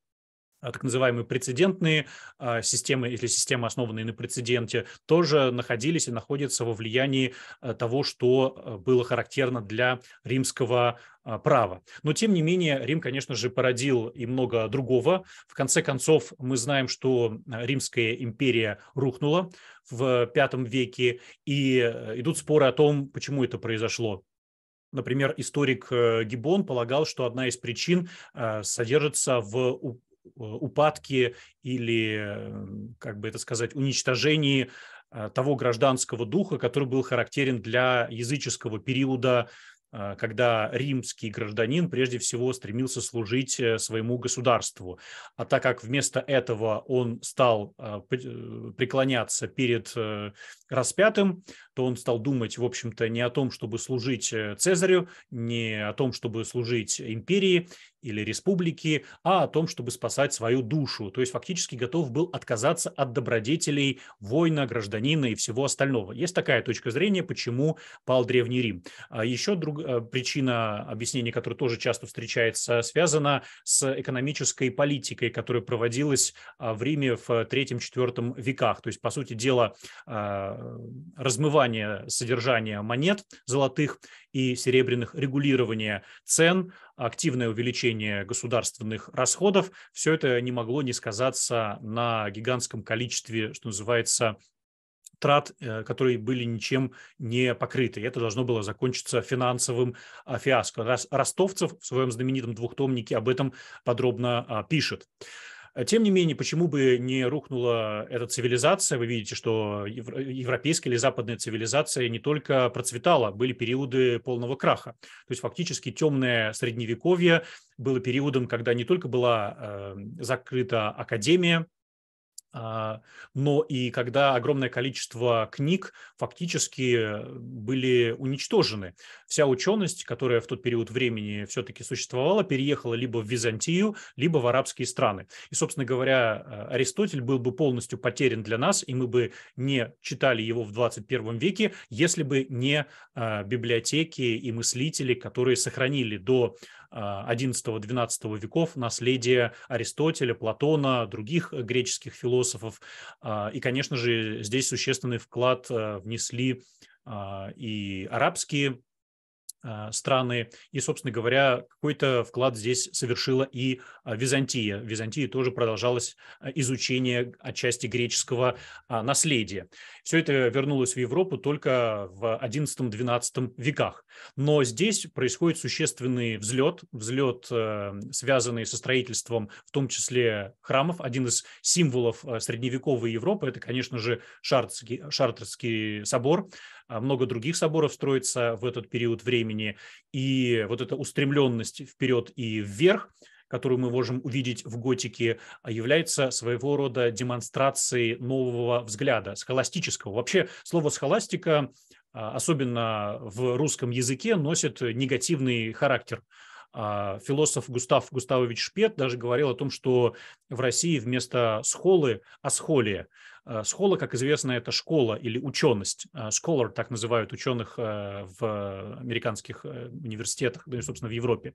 S1: а, так называемые прецедентные а, системы или системы, основанные на прецеденте, тоже находились и находятся во влиянии а, того, что было характерно для римского права. Но, тем не менее, Рим, конечно же, породил и много другого. В конце концов, мы знаем, что Римская империя рухнула в V веке, и идут споры о том, почему это произошло. Например, историк э, Гибон полагал, что одна из причин содержится в Э, упадке или, эм, как бы это сказать, уничтожении э, того гражданского духа, который был характерен для языческого периода, э, когда римский гражданин прежде всего стремился служить своему государству. А так как вместо этого он стал преклоняться перед распятым, то он стал думать, в общем-то, не о том, чтобы служить Цезарю, не о том, чтобы служить империи, или республики, а о том, чтобы спасать свою душу. То есть фактически готов был отказаться от добродетелей воина, гражданина и всего остального. Есть такая точка зрения, почему пал Древний Рим. А еще друг, э, причина объяснения, которая тоже часто встречается, связана с экономической политикой, которая проводилась а, в Риме в третьем-четвертом веках. То есть, по сути дела, а, размывание содержания монет золотых и серебряных регулирования цен, активное увеличение государственных расходов, все это не могло не сказаться на гигантском количестве, что называется, трат, э, которые были ничем не покрыты. это должно было закончиться финансовым а, фиаско. Ростовцев в своем знаменитом двухтомнике об этом подробно а, пишет. Э, тем не менее, почему бы не рухнула эта цивилизация? Вы видите, что европейская или западная цивилизация не только процветала, были периоды полного краха. То есть фактически темное средневековье было периодом, когда не только была эм, закрыта академия, а, но и когда огромное количество книг фактически были уничтожены. Вся ученость, которая в тот период времени все-таки существовала, переехала либо в Византию, либо в арабские страны. И, собственно говоря, а, Аристотель был бы полностью потерян для нас, и мы бы не читали его в 21 веке, если бы не а, библиотеки и мыслители, которые сохранили до XI-XII а, веков, наследие Аристотеля, Платона, других греческих философов. А, и, конечно же, здесь существенный вклад а, внесли и арабские а, страны. И, собственно говоря, какой-то вклад здесь совершила и а, Византия. В Византии тоже продолжалось а, изучение отчасти греческого наследия. Все это вернулось в Европу только в XI-XII веках. Но здесь происходит существенный взлет, взлет, э, связанный со строительством в том числе храмов. Один из символов э, средневековой Европы – это, конечно же, Шартрский Шартерский собор, а, много других соборов строится в этот период времени, и вот эта устремленность вперед и вверх, которую мы можем увидеть в готике, а, является своего рода демонстрацией нового взгляда, схоластического. Вообще слово «схоластика», а, особенно в русском языке, носит негативный характер. Философ Густав Густавович Шпет даже говорил о том, что в России вместо «схолы» – «асхолия». Э, схола, как известно, это школа или ученость. Э, scholar так называют ученых э, в американских университетах, да и, собственно, в Европе.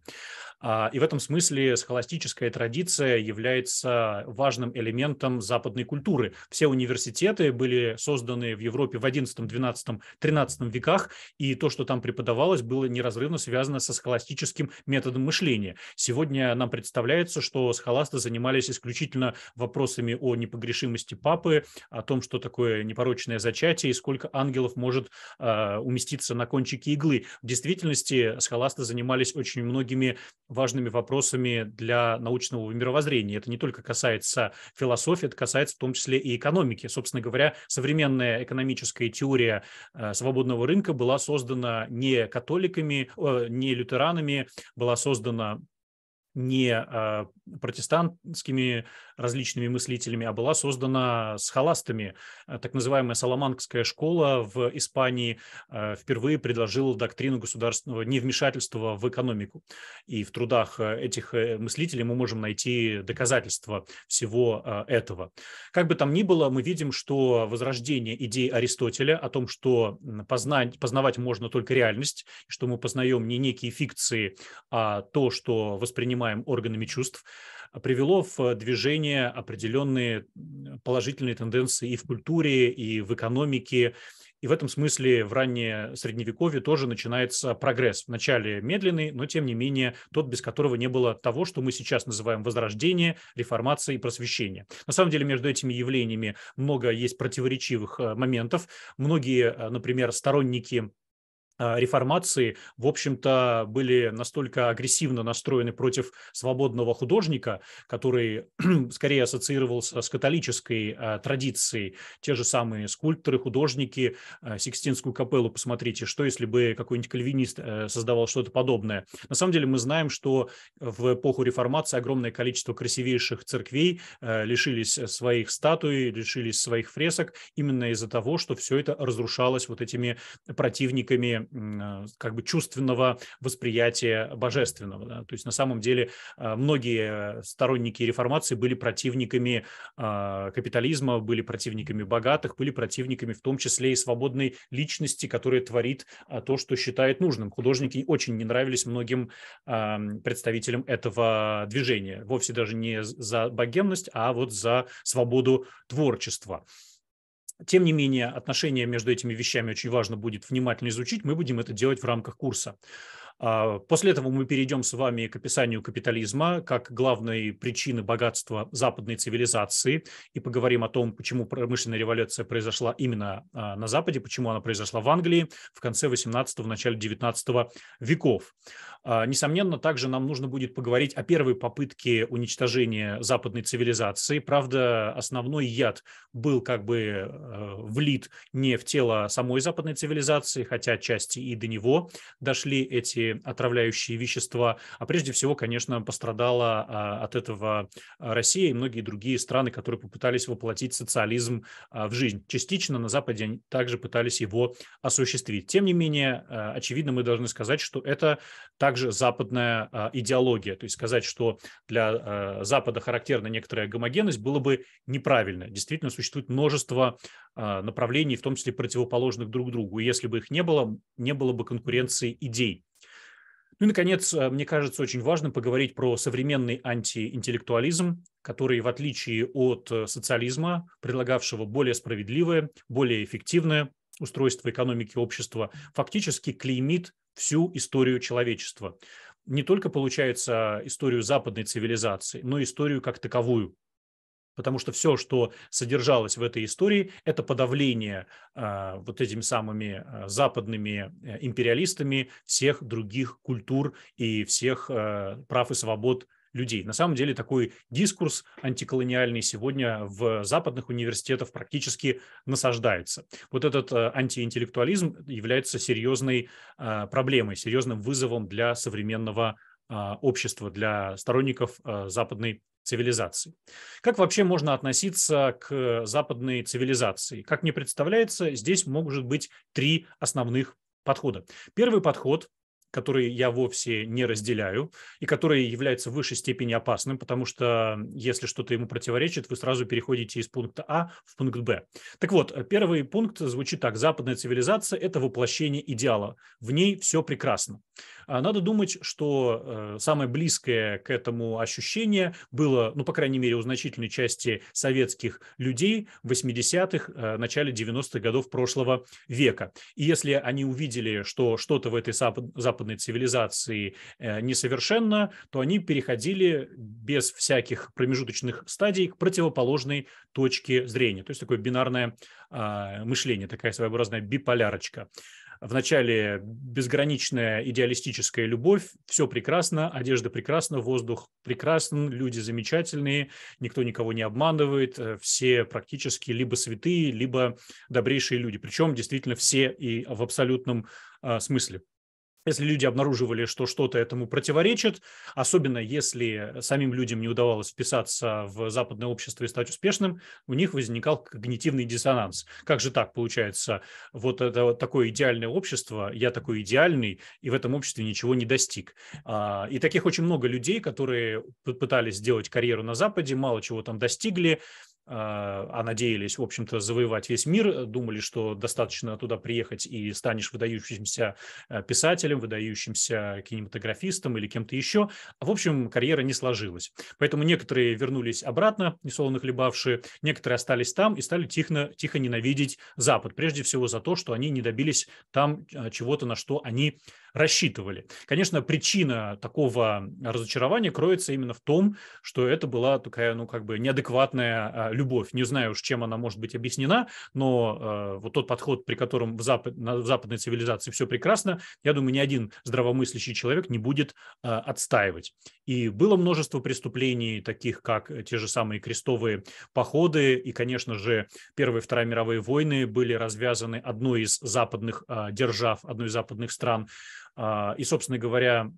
S1: А, и в этом смысле схоластическая традиция является важным элементом западной культуры. Все университеты были созданы в Европе в XI, XII, XIII веках, и то, что там преподавалось, было неразрывно связано со схоластическим методом мышления. Сегодня нам представляется, что схоласты занимались исключительно вопросами о непогрешимости папы, о том, что такое непорочное зачатие и сколько ангелов может э, уместиться на кончике иглы. В действительности схоласты занимались очень многими важными вопросами для научного мировоззрения. Это не только касается философии, это касается в том числе и экономики. Собственно говоря, современная экономическая теория э, свободного рынка была создана не католиками, э, не лютеранами, была создана не а, протестантскими различными мыслителями, а была создана с халастами. Э, так называемая Саламанкская школа в Испании э, впервые предложила доктрину государственного невмешательства в экономику. И в трудах э, этих мыслителей мы можем найти доказательства всего этого. Как бы там ни было, мы видим, что возрождение идей Аристотеля о том, что познать, познавать можно только реальность, что мы познаем не некие фикции, а то, что воспринимаем органами чувств – а, привело в движение определенные положительные тенденции и в культуре, и в экономике, и в этом смысле в раннее средневековье тоже начинается прогресс. Вначале медленный, но тем не менее тот, без которого не было того, что мы сейчас называем возрождение, реформация и просвещение. На самом деле между этими явлениями много есть противоречивых э, моментов. Многие, э, например, сторонники а, реформации, в общем-то, были настолько агрессивно настроены против свободного художника, который скорее ассоциировался с католической а, традицией. Те же самые скульпторы, художники, а, Сикстинскую капеллу посмотрите, что если бы какой-нибудь кальвинист э, создавал что-то подобное. На самом деле мы знаем, что в эпоху реформации огромное количество красивейших церквей э, лишились своих статуй, лишились своих фресок именно из-за того, что все это разрушалось вот этими противниками а, как бы чувственного восприятия божественного. Да? То есть на самом деле а, многие сторонники реформации были противниками а, капитализма, были противниками богатых, были противниками в том числе и свободной личности, которая творит то, что считает нужным. Художники очень не нравились многим представителям этого движения. Вовсе даже не за богемность, а вот за свободу творчества. Тем не менее, отношения между этими вещами очень важно будет внимательно изучить. Мы будем это делать в рамках курса. А, после этого мы перейдем с вами к описанию капитализма как главной причины богатства западной цивилизации и поговорим о том, почему промышленная революция произошла именно а, на Западе, почему она произошла в Англии в конце 18-го, начале 19 веков. А, несомненно, также нам нужно будет поговорить о первой попытке уничтожения западной цивилизации. Правда, основной яд был как бы влит не в тело самой западной цивилизации, хотя части и до него дошли эти отравляющие вещества. А прежде всего, конечно, пострадала а, от этого а, Россия и многие другие страны, которые попытались воплотить социализм а, в жизнь. Частично на Западе они также пытались его осуществить. Тем не менее, очевидно, мы должны сказать, что это также западная идеология. То есть сказать, что для Запада характерна некоторая гомогенность, было бы неправильно. Действительно, существует множество направлений, в том числе противоположных друг другу. И если бы их не было, не было бы конкуренции идей. Ну и, наконец, э, мне кажется очень важно поговорить про современный антиинтеллектуализм, который, в отличие от э, социализма, предлагавшего более справедливое, более эффективное устройство экономики общества, фактически клеймит всю историю человечества. Не только, получается, историю западной цивилизации, но и историю как таковую потому что все, что содержалось в этой истории, это подавление а, вот этими самыми а, западными э, империалистами всех других культур и всех э, прав и свобод людей. На самом деле такой дискурс антиколониальный сегодня в западных университетах практически насаждается. Вот этот э, антиинтеллектуализм является серьезной проблемой, серьезным вызовом для современного а, общества, для сторонников западной цивилизаций. Как вообще можно относиться к э, западной цивилизации? Как мне представляется, здесь могут быть три основных подхода. Первый подход который я вовсе не разделяю и который является в высшей степени опасным, потому что если что-то ему противоречит, вы сразу переходите из пункта А в пункт Б. Так вот, э, первый пункт звучит так. Западная цивилизация – это воплощение идеала. В ней все прекрасно. А надо думать, что э, самое близкое к этому ощущение было, ну, по крайней мере, у значительной части советских людей в 80-х, э, начале 90-х годов прошлого века. И если они увидели, что что-то в этой западной цивилизации э, несовершенно, то они переходили без всяких промежуточных стадий к противоположной точке зрения. То есть такое бинарное а, мышление, такая своеобразная биполярочка. Вначале безграничная идеалистическая любовь, все прекрасно, одежда прекрасна, воздух прекрасен, люди замечательные, никто никого не обманывает, э, все практически либо святые, либо добрейшие люди. Причем действительно все и в абсолютном а, смысле. Если люди обнаруживали, что что-то этому противоречит, особенно если самим людям не удавалось вписаться в западное общество и стать успешным, у них возникал когнитивный диссонанс. Как же так получается? Вот это вот такое идеальное общество, я такой идеальный, и в этом обществе ничего не достиг. А, и таких очень много людей, которые пытались сделать карьеру на Западе, мало чего там достигли, а, а надеялись, в общем-то, завоевать весь мир, э, думали, что достаточно туда приехать и станешь выдающимся э, писателем, выдающимся кинематографистом или кем-то еще. А, в общем, карьера не сложилась. Поэтому некоторые вернулись обратно, несолоно хлебавшие, некоторые остались там и стали тихо, тихо ненавидеть Запад, прежде всего за то, что они не добились там э, чего-то, на что они рассчитывали. Конечно, причина такого разочарования кроется именно в том, что это была такая, ну, как бы неадекватная а, любовь. Не знаю уж, чем она может быть объяснена, но э, вот тот подход, при котором в, запад, на, в западной цивилизации все прекрасно, я думаю, ни один здравомыслящий человек не будет э, отстаивать. И было множество преступлений, таких как э, те же самые крестовые походы, и, конечно же, Первая и Вторая мировые войны были развязаны одной из западных э, держав, одной из западных стран. Э, и, собственно говоря,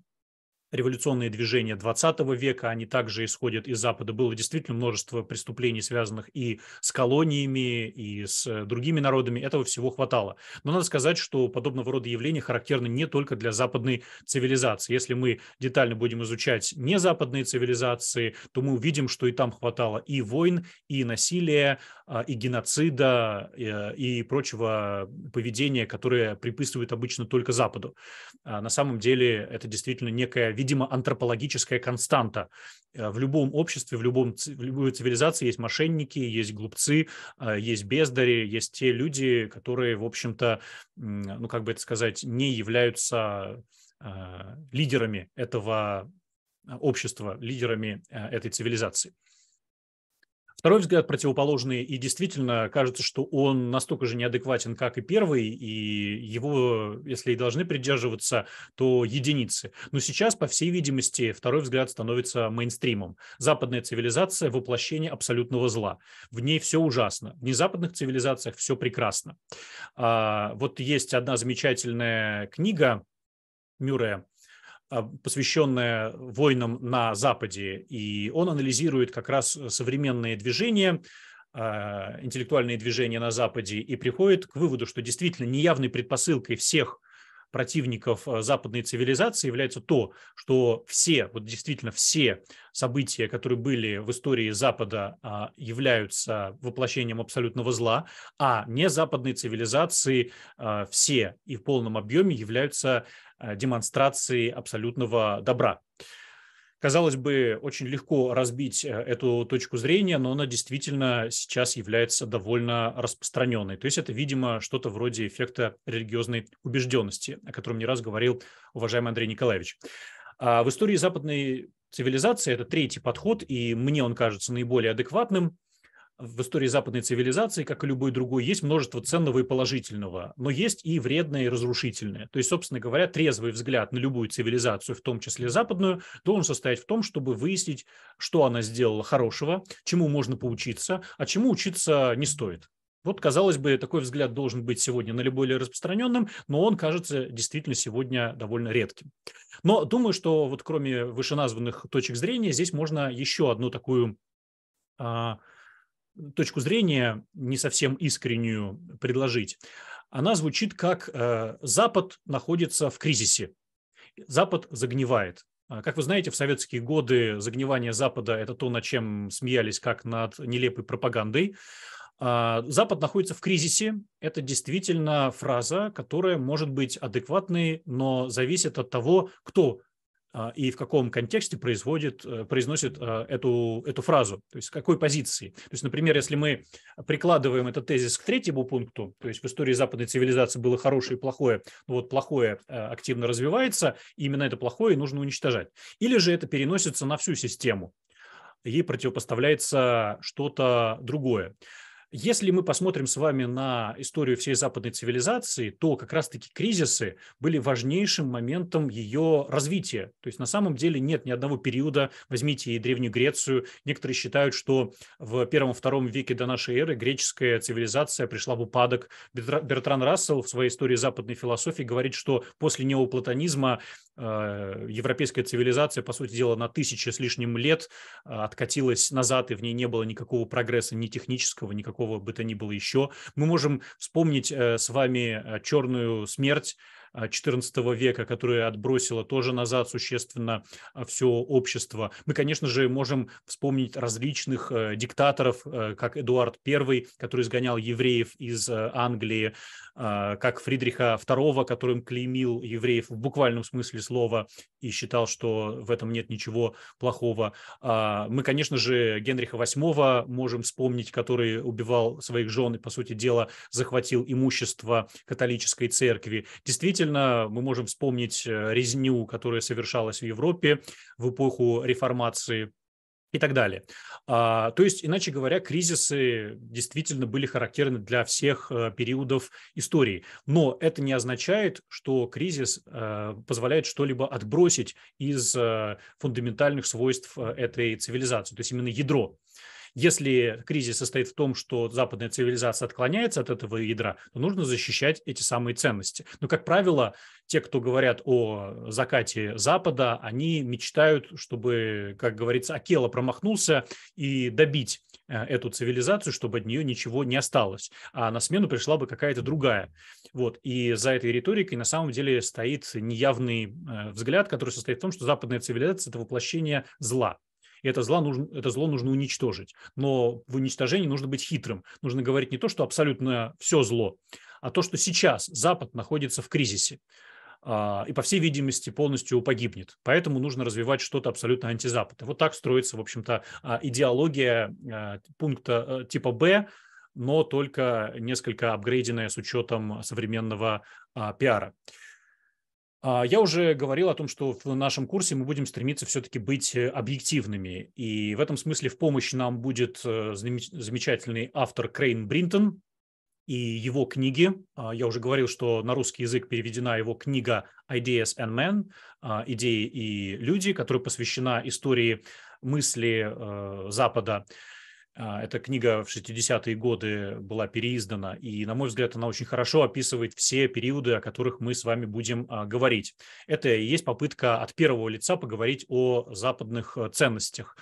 S1: революционные движения 20 века, они также исходят из Запада. Было действительно множество преступлений, связанных и с колониями, и с э, другими народами. Этого всего хватало. Но надо сказать, что подобного рода явления характерны не только для западной цивилизации. Если мы детально будем изучать не западные цивилизации, то мы увидим, что и там хватало и войн, и насилия, а, и геноцида а, и прочего поведения, которое приписывают обычно только Западу. А на самом деле это действительно некая, видимо, антропологическая константа. В любом обществе, в, любом, в любой цивилизации есть мошенники, есть глупцы, есть бездари, есть те люди, которые, в общем-то, ну как бы это сказать, не являются лидерами этого общества, лидерами этой цивилизации. Второй взгляд противоположный, и действительно кажется, что он настолько же неадекватен, как и первый, и его, если и должны придерживаться, то единицы. Но сейчас, по всей видимости, второй взгляд становится мейнстримом. Западная цивилизация – воплощение абсолютного зла. В ней все ужасно. В незападных цивилизациях все прекрасно. А, вот есть одна замечательная книга Мюррея, а, посвященное войнам на Западе, и он анализирует как раз современные движения, а, интеллектуальные движения на Западе, и приходит к выводу, что действительно неявной предпосылкой всех противников а, западной цивилизации является то, что все, вот действительно все события, которые были в истории Запада, являются воплощением абсолютного зла, а не западные цивилизации все и в полном объеме являются Э, демонстрации абсолютного добра. Казалось бы, очень легко разбить э, эту точку зрения, но она действительно сейчас является довольно распространенной. То есть это, видимо, что-то вроде эффекта религиозной убежденности, о котором не раз говорил уважаемый Андрей Николаевич. А в истории западной цивилизации это третий подход, и мне он кажется наиболее адекватным – в истории западной цивилизации, как и любой другой, есть множество ценного и положительного, но есть и вредное и разрушительное. То есть, собственно говоря, трезвый взгляд на любую цивилизацию, в том числе западную, должен состоять в том, чтобы выяснить, что она сделала хорошего, чему можно поучиться, а чему учиться не стоит. Вот, казалось бы, такой взгляд должен быть сегодня наиболее распространенным, но он кажется действительно сегодня довольно редким. Но думаю, что вот кроме вышеназванных точек зрения, здесь можно еще одну такую а, точку зрения, не совсем искреннюю, предложить. Она звучит как э, «Запад находится в кризисе», «Запад загнивает». А как вы знаете, в советские годы загнивание Запада – это то, над чем смеялись как над нелепой пропагандой. А, Запад находится в кризисе. Это действительно фраза, которая может быть адекватной, но зависит от того, кто а, и в каком контексте производит, э, произносит э, эту, эту фразу, то есть какой позиции. То есть, например, если мы прикладываем этот тезис к третьему пункту, то есть в истории западной цивилизации было хорошее и плохое, но вот плохое э, активно развивается, и именно это плохое нужно уничтожать. Или же это переносится на всю систему, ей противопоставляется что-то другое. Если мы посмотрим с вами на историю всей западной цивилизации, то как раз-таки кризисы были важнейшим моментом ее развития. То есть на самом деле нет ни одного периода, возьмите и Древнюю Грецию, некоторые считают, что в первом-втором веке до нашей эры греческая цивилизация пришла в упадок. Бертран Рассел в своей истории западной философии говорит, что после неоплатонизма э, европейская цивилизация, по сути дела, на тысячи с лишним лет э, откатилась назад, и в ней не было никакого прогресса ни технического, никакого какого бы то ни было еще. Мы можем вспомнить э, с вами э, «Черную смерть», XIV а, века, которая отбросила тоже назад существенно а, все общество. Мы, конечно же, можем вспомнить различных э, диктаторов, э, как Эдуард I, который изгонял евреев из э, Англии, а, как Фридриха II, которым клеймил евреев в буквальном смысле слова и считал, что в этом нет ничего плохого. Мы, конечно же, Генриха VIII можем вспомнить, который убивал своих жен и, по сути дела, захватил имущество католической церкви. Действительно, Действительно, мы можем вспомнить э, резню, которая совершалась в Европе в эпоху реформации и так далее. А, то есть, иначе говоря, кризисы действительно были характерны для всех э, периодов истории. Но это не означает, что кризис э, позволяет что-либо отбросить из фундаментальных свойств этой цивилизации, то есть именно ядро. Если кризис состоит в том, что западная цивилизация отклоняется от этого ядра, то нужно защищать эти самые ценности. Но, как правило, те, кто говорят о закате Запада, они мечтают, чтобы, как говорится, Акела промахнулся и добить э, эту цивилизацию, чтобы от нее ничего не осталось, а на смену пришла бы какая-то другая. Вот. И за этой риторикой на самом деле стоит неявный э, взгляд, который состоит в том, что западная цивилизация – это воплощение зла и это зло, нужно, это зло нужно уничтожить. Но в уничтожении нужно быть хитрым. Нужно говорить не то, что абсолютно все зло, а то, что сейчас Запад находится в кризисе а, и, по всей видимости, полностью погибнет. Поэтому нужно развивать что-то абсолютно антизапада. Вот так строится, в общем-то, а, идеология а, пункта э, типа «Б», но только несколько апгрейденная с учетом современного пиара. А, я уже говорил о том, что в нашем курсе мы будем стремиться все-таки быть э, объективными. И в этом смысле в помощь нам будет э, замечательный автор Крейн Бринтон и его книги. А, я уже говорил, что на русский язык переведена его книга «Ideas and Men» а, – «Идеи и люди», которая посвящена истории мысли э, Запада а, эта книга в 60-е годы была переиздана, и, на мой взгляд, она очень хорошо описывает все периоды, о которых мы с вами будем а, говорить. Это и есть попытка от первого лица поговорить о западных э, ценностях.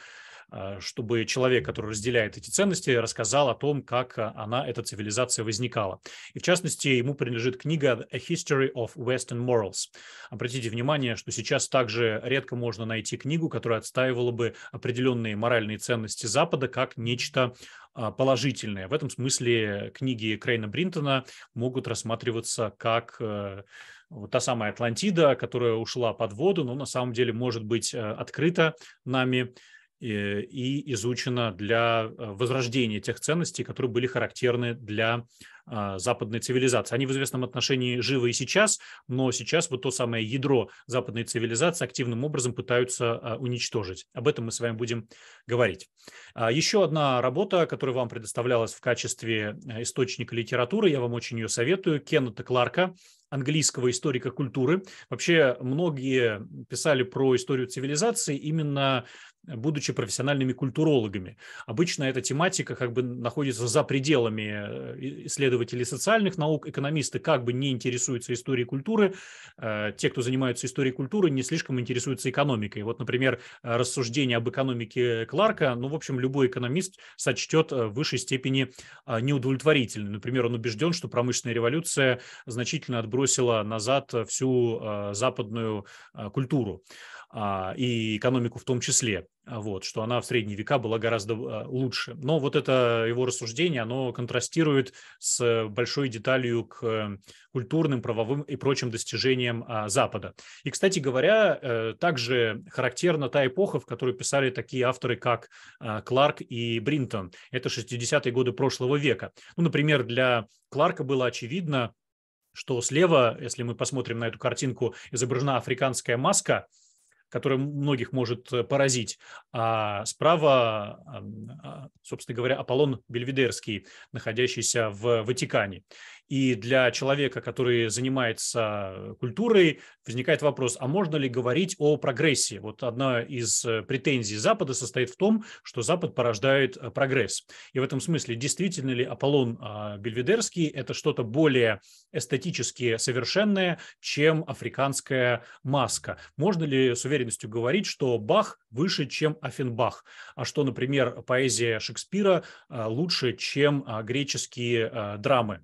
S1: Э, чтобы человек, который разделяет эти ценности, рассказал о том, как э, она, эта цивилизация возникала. И в частности, ему принадлежит книга «A History of Western Morals». Обратите внимание, что сейчас также редко можно найти книгу, которая отстаивала бы определенные моральные ценности Запада как нечто э, положительное. В этом смысле книги Крейна Бринтона могут рассматриваться как вот та самая Атлантида, которая ушла под воду, но на самом деле может быть открыта нами Э, и изучена для э, возрождения тех ценностей, которые были характерны для а, западной цивилизации. Они в известном отношении живы и сейчас, но сейчас вот то самое ядро западной цивилизации активным образом пытаются а, уничтожить. Об этом мы с вами будем говорить. А, еще одна работа, которая вам предоставлялась в качестве э, источника литературы, я вам очень ее советую, Кеннета Кларка, английского историка культуры. Вообще многие писали про историю цивилизации именно будучи профессиональными культурологами. Обычно эта тематика как бы находится за пределами э, исследователей социальных наук, экономисты как бы не интересуются историей культуры, э, те, кто занимаются историей культуры, не слишком интересуются экономикой. Вот, например, э, рассуждение об экономике Кларка, ну, в общем, любой экономист сочтет в высшей степени неудовлетворительным. Например, он убежден, что промышленная революция значительно отбросила назад всю западную культуру. А, и экономику в том числе, а, вот, что она в средние века была гораздо а, лучше. Но вот это его рассуждение, оно контрастирует с большой деталью к культурным, правовым и прочим достижениям Запада. И, кстати говоря, э, также характерна та эпоха, в которой писали такие авторы, как Кларк и Бринтон. Это 60-е годы прошлого века. Ну, например, для Кларка было очевидно, что слева, если мы посмотрим на эту картинку, изображена африканская маска – который многих может э, поразить. А справа, а, собственно говоря, Аполлон Бельведерский, находящийся в Ватикане. И для человека, который занимается культурой, возникает вопрос, а можно ли говорить о прогрессе? Вот одна из э, претензий Запада состоит в том, что Запад порождает э, прогресс. И в этом смысле, действительно ли Аполлон а, Бельведерский – это что-то более эстетически совершенное, чем африканская маска? Можно ли с уверенностью говорить, что Бах выше, чем Афенбах? А что, например, поэзия Шекспира а, лучше, чем а, греческие драмы?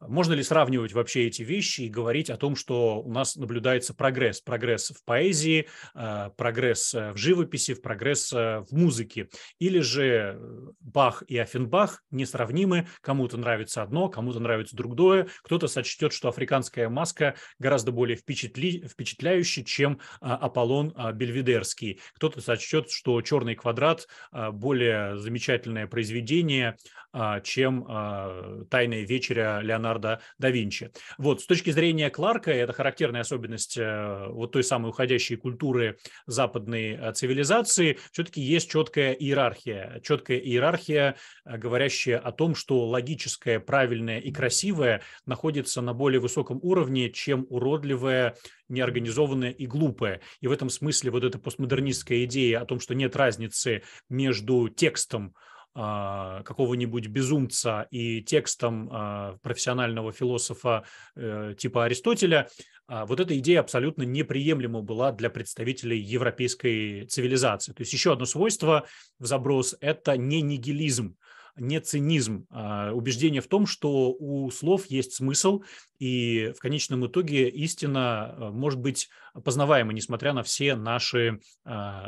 S1: Можно ли сравнивать вообще эти вещи и говорить о том, что у нас наблюдается прогресс? Прогресс в поэзии, э, прогресс э, в живописи, в прогресс э, в музыке. Или же Бах и Афенбах несравнимы, кому-то нравится одно, кому-то нравится другое, кто-то сочтет, что африканская маска гораздо более впечатли... впечатляющая, чем Аполлон Бельведерский, кто-то сочтет, что «Черный квадрат» более замечательное произведение, а, чем а, «Тайная вечеря» Леонардо да Винчи. Вот, с точки зрения Кларка, это характерная особенность э, вот той самой уходящей культуры западной э, цивилизации, все-таки есть четкая иерархия, четкая иерархия, э, говорящая о том, что логическое, правильное и красивое находится на более высоком уровне, чем уродливое, неорганизованное и глупое. И в этом смысле вот эта постмодернистская идея о том, что нет разницы между текстом, а, какого-нибудь безумца и текстом а, профессионального философа э, типа Аристотеля, а вот эта идея абсолютно неприемлема была для представителей европейской цивилизации. То есть еще одно свойство в заброс – это не нигилизм не цинизм, а убеждение в том, что у слов есть смысл, и в конечном итоге истина э, может быть познаваема, несмотря на все наши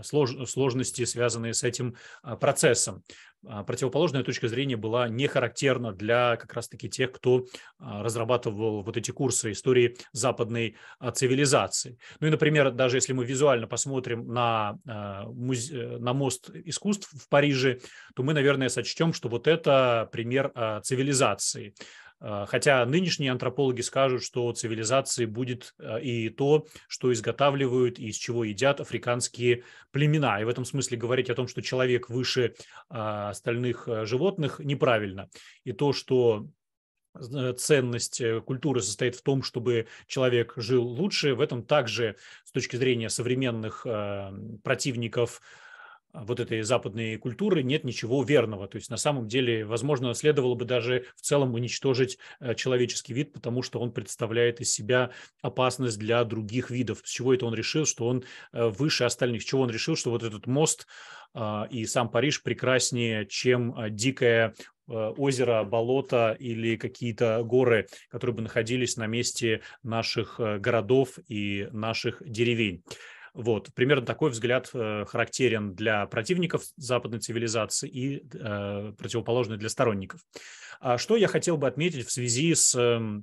S1: сложности, связанные с этим процессом. А, противоположная точка зрения была не характерна для как раз-таки тех, кто а, разрабатывал вот эти курсы истории западной а, цивилизации. Ну и, например, даже если мы визуально посмотрим на, э, на мост искусств в Париже, то мы, наверное, сочтем, что вот это пример цивилизации. А, хотя нынешние антропологи скажут, что цивилизации будет а, и то, что изготавливают и из чего едят африканские племена. И в этом смысле говорить о том, что человек выше а, остальных животных, неправильно. И то, что э, ценность э, культуры состоит в том, чтобы человек жил лучше. В этом также с точки зрения современных противников а, вот этой западной культуры нет ничего верного. То есть на самом деле, возможно, следовало бы даже в целом уничтожить э, человеческий вид, потому что он представляет из себя опасность для других видов. С чего это он решил, что он э, выше остальных? С чего он решил, что вот этот мост а, и сам Париж прекраснее, чем э, дикая озеро, болото или какие-то горы, которые бы находились на месте наших городов и наших деревень. Вот, примерно такой взгляд э, характерен для противников западной цивилизации и э, противоположный для сторонников. А что я хотел бы отметить в связи с э,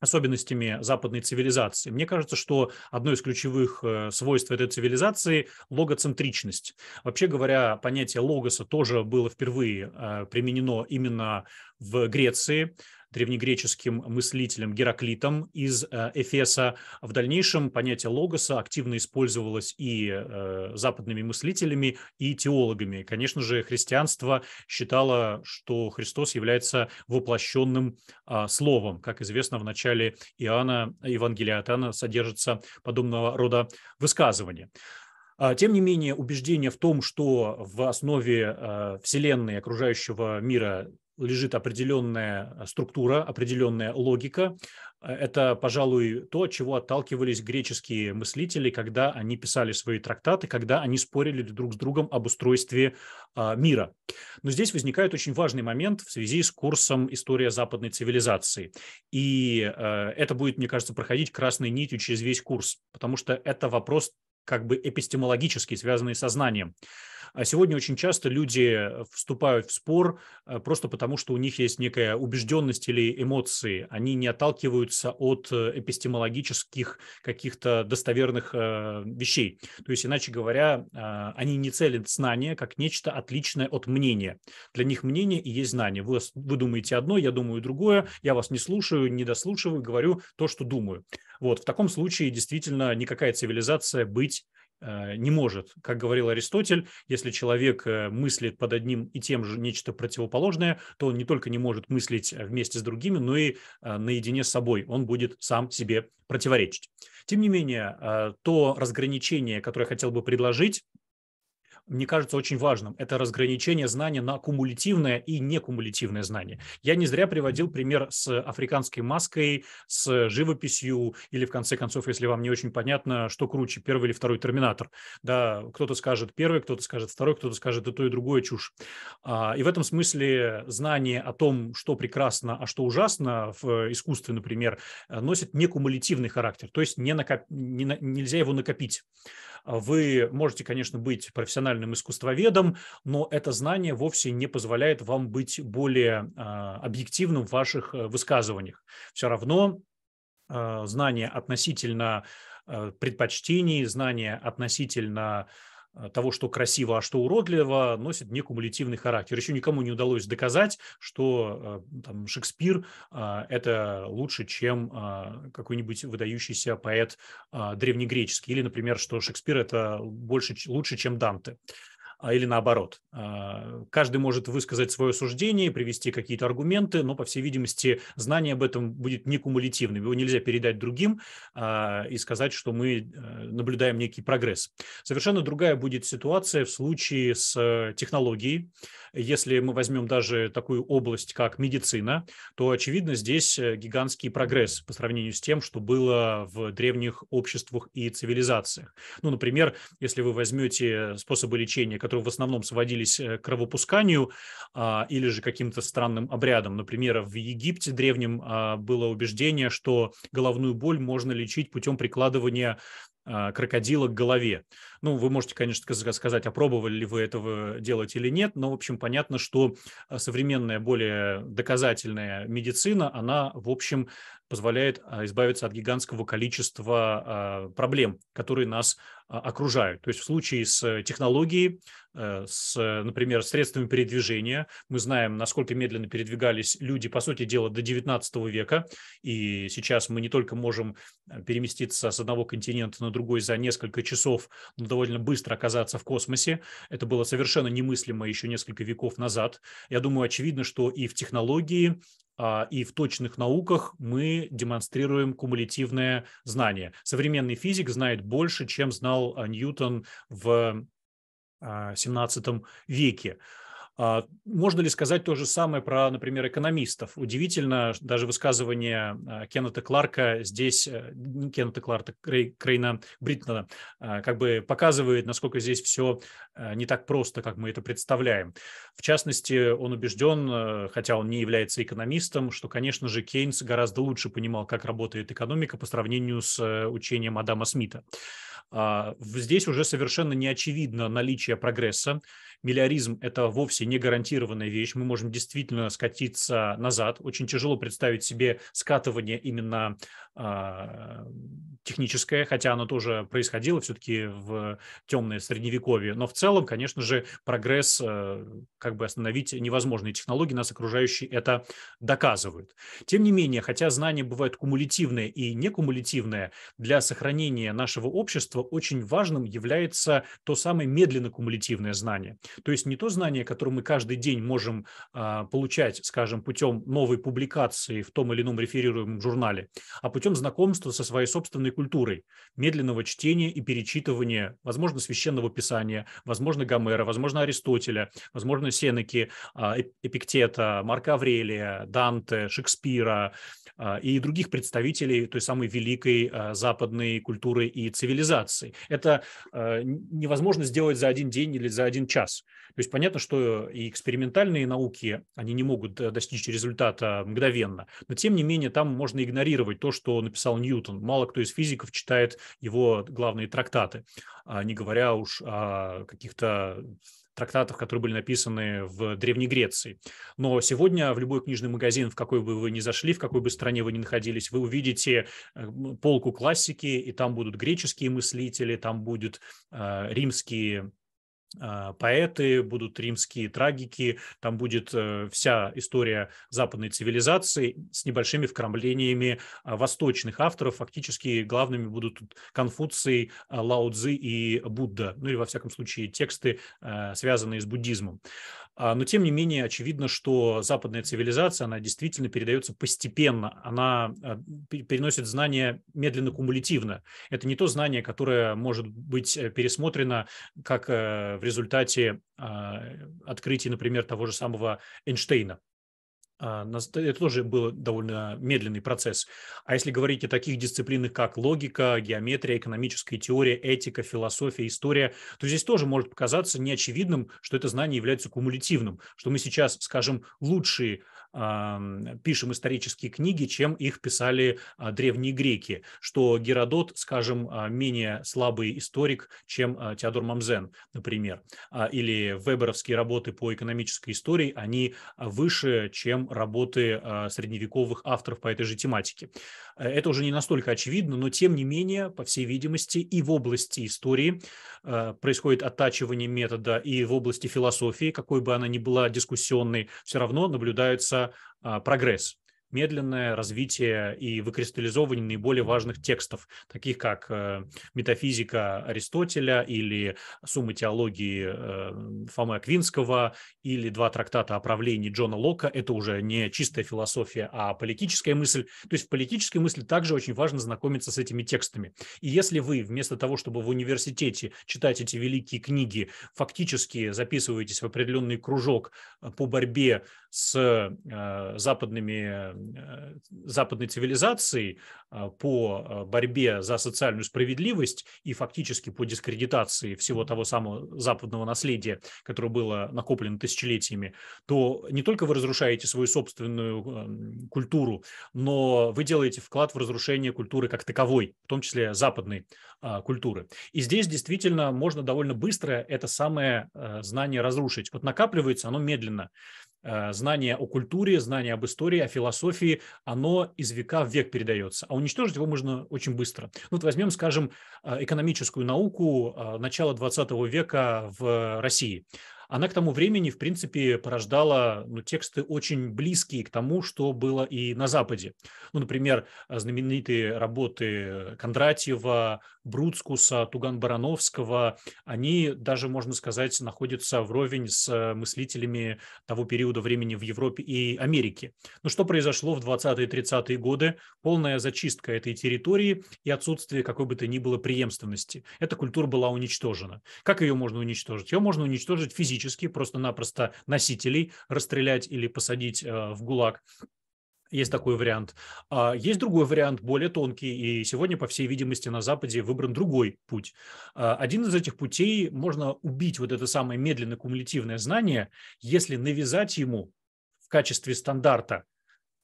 S1: особенностями западной цивилизации. Мне кажется, что одно из ключевых э, свойств этой цивилизации – логоцентричность. Вообще говоря, понятие логоса тоже было впервые э, применено именно в Греции древнегреческим мыслителем Гераклитом из э, Эфеса. В дальнейшем понятие логоса активно использовалось и э, западными мыслителями, и теологами. Конечно же, христианство считало, что Христос является воплощенным а, словом. Как известно, в начале Иоанна, Евангелия от Иоанна содержится подобного рода высказывание. А, тем не менее, убеждение в том, что в основе э, Вселенной окружающего мира лежит определенная э, структура, определенная логика. Э, это, пожалуй, то, от чего отталкивались греческие мыслители, когда они писали свои трактаты, когда они спорили друг с другом об устройстве а, мира. Но здесь возникает очень важный момент в связи с курсом «История западной цивилизации». И э, это будет, мне кажется, проходить красной нитью через весь курс, потому что это вопрос как бы эпистемологический, связанный со знанием. А сегодня очень часто люди вступают в спор э, просто потому, что у них есть некая убежденность или эмоции. Они не отталкиваются от э, эпистемологических каких-то достоверных э, вещей. То есть, иначе говоря, они не целят знания как нечто отличное от мнения. Для них мнение и есть знание. Вы, вы думаете одно, я думаю другое, я вас не слушаю, не дослушиваю, говорю то, что думаю. Вот, в таком случае действительно никакая цивилизация быть Э, не может. Как говорил Аристотель, если человек э, мыслит под одним и тем же нечто противоположное, то он не только не может мыслить э, вместе с другими, но и наедине с собой. Он будет сам себе противоречить. Тем не менее, то разграничение, которое я хотел бы предложить, мне кажется очень важным. Это разграничение знания на кумулятивное и некумулятивное знание. Я не зря приводил пример с африканской маской, с живописью, или в конце концов, если вам не очень понятно, что круче, первый или второй терминатор. Да, кто-то скажет первый, кто-то скажет второй, кто-то скажет и то, и другое чушь. А, и в этом смысле знание о том, что прекрасно, а что ужасно в искусстве, например, носит некумулятивный характер, то есть не накоп... не... нельзя его накопить. Вы можете, конечно, быть профессиональным профессиональным искусствоведом, но это знание вовсе не позволяет вам быть более а, объективным в ваших э, высказываниях. Все равно а, знание относительно э, предпочтений, знание относительно Э, того, что красиво, а что уродливо, носит некумулятивный характер. Еще никому не удалось доказать, что э, там, Шекспир э, это лучше, чем какой-нибудь выдающийся поэт древнегреческий, или, например, что Шекспир это больше, лучше, чем Данте. А, или наоборот. А, каждый может высказать свое суждение, привести какие-то аргументы, но, по всей видимости, знание об этом будет не кумулятивным. Его нельзя передать другим а, и сказать, что мы э, наблюдаем некий прогресс. Совершенно другая будет ситуация в случае с э, технологией. Если мы возьмем даже такую область, как медицина, то, очевидно, здесь э, гигантский прогресс по сравнению с тем, что было в древних обществах и цивилизациях. Ну, например, если вы возьмете способы лечения, которые которые в основном сводились э, к кровопусканию а, или же каким-то странным обрядам. Например, в Египте древнем а, было убеждение, что головную боль можно лечить путем прикладывания а, крокодила к голове. Ну, вы можете, конечно, сказать, опробовали ли вы этого делать или нет, но, в общем, понятно, что современная, более доказательная медицина, она, в общем, позволяет избавиться от гигантского количества проблем, которые нас а, окружают. То есть в случае с э, технологией, э, с, э, например, средствами передвижения, мы знаем, насколько медленно передвигались люди, по сути дела, до 19 века, и сейчас мы не только можем переместиться с одного континента на другой за несколько часов, но довольно быстро оказаться в космосе. Это было совершенно немыслимо еще несколько веков назад. Я думаю, очевидно, что и в технологии, а, и в точных науках мы демонстрируем кумулятивное знание. Современный физик знает больше, чем знал писал а, Ньютон в 17 а, веке. А, можно ли сказать то же самое про, например, экономистов? Удивительно, даже высказывание Кеннета Кларка здесь, э, не Кеннета Кларка, Крейна Бриттона, как бы показывает, насколько здесь все э, не так просто, как мы это представляем. В частности, он убежден, э, хотя он не является экономистом, что, конечно же, Кейнс гораздо лучше понимал, как работает экономика по сравнению с учением Адама Смита. А, здесь уже совершенно не очевидно наличие прогресса. Миллиаризм – это вовсе не гарантированная вещь. Мы можем действительно скатиться назад. Очень тяжело представить себе скатывание именно а, техническое, хотя оно тоже происходило все-таки в темное средневековье. Но в целом, конечно же, прогресс а, как бы остановить невозможно. И технологии нас окружающие это доказывают. Тем не менее, хотя знания бывают кумулятивные и некумулятивные, для сохранения нашего общества очень важным является то самое медленно-кумулятивное знание. То есть не то знание, которое мы каждый день можем а, получать, скажем, путем новой публикации в том или ином реферируемом журнале, а путем знакомства со своей собственной культурой, медленного чтения и перечитывания, возможно, священного писания, возможно, Гомера, возможно, Аристотеля, возможно, Сенеки, а, Эпиктета, Марка Аврелия, Данте, Шекспира а, и других представителей той самой великой западной культуры и цивилизации адаптации. Это э, невозможно сделать за один день или за один час. То есть понятно, что и экспериментальные науки, они не могут э, достичь результата мгновенно, но тем не менее там можно игнорировать то, что написал Ньютон. Мало кто из физиков читает его главные трактаты, а не говоря уж о каких-то трактатов, которые были написаны в Древней Греции. Но сегодня в любой книжный магазин, в какой бы вы ни зашли, в какой бы стране вы ни находились, вы увидите э, полку классики, и там будут греческие мыслители, там будут э, римские а, поэты, будут римские трагики, там будет э, вся история западной цивилизации с небольшими вкраплениями а, восточных авторов. Фактически главными будут Конфуций, а, Лао Цзи и Будда, ну или во всяком случае тексты, э, связанные с буддизмом. Но тем не менее очевидно, что западная цивилизация, она действительно передается постепенно, она э, переносит знания медленно-кумулятивно. Это не то знание, которое может быть пересмотрено как в результате а, открытий, например, того же самого Эйнштейна. А, это тоже был довольно медленный процесс. А если говорить о таких дисциплинах, как логика, геометрия, экономическая теория, этика, философия, история, то здесь тоже может показаться неочевидным, что это знание является кумулятивным, что мы сейчас, скажем, лучшие пишем исторические книги, чем их писали а, древние греки, что Геродот, скажем, а, менее слабый историк, чем а, Теодор Мамзен, например, или веберовские работы по экономической истории, они выше, чем работы средневековых авторов по этой же тематике. Э, это уже не настолько очевидно, но тем не менее, по всей видимости, и в области истории происходит оттачивание метода, и в области философии, какой бы она ни была дискуссионной, все равно наблюдаются Э, прогресс медленное развитие и выкристаллизовывание наиболее важных текстов, таких как э, метафизика Аристотеля или Суммы теологии э, Фомы Аквинского или два трактата о правлении Джона Лока. Это уже не чистая философия, а политическая мысль. То есть в политической мысли также очень важно знакомиться с этими текстами. И если вы вместо того, чтобы в университете читать эти великие книги, фактически записываетесь в определенный кружок э, по борьбе с западными Э, западной цивилизации э, по э, борьбе за социальную справедливость и фактически по дискредитации всего того самого западного наследия, которое было накоплено тысячелетиями, то не только вы разрушаете свою собственную культуру, но вы делаете вклад в разрушение культуры как таковой, в том числе западной культуры. И здесь действительно можно довольно быстро это самое знание разрушить. Вот накапливается оно медленно. Э, знание о культуре, знание об истории, о философии, оно из века в век передается. А уничтожить его можно очень быстро. Ну, вот возьмем, скажем, э, экономическую науку э, начала 20 века в России она к тому времени, в принципе, порождала ну, тексты очень близкие к тому, что было и на Западе. Ну, например, знаменитые работы Кондратьева, Бруцкуса, Туган-Барановского, они даже, можно сказать, находятся вровень с мыслителями того периода времени в Европе и Америке. Но что произошло в 20-30-е годы? Полная зачистка этой территории и отсутствие какой бы то ни было преемственности. Эта культура была уничтожена. Как ее можно уничтожить? Ее можно уничтожить физически физически, просто-напросто носителей расстрелять или посадить э, в ГУЛАГ. Есть такой вариант. А, есть другой вариант, более тонкий, и сегодня, по всей видимости, на Западе выбран другой путь. А, один из этих путей можно убить вот это самое медленное кумулятивное знание, если навязать ему в качестве стандарта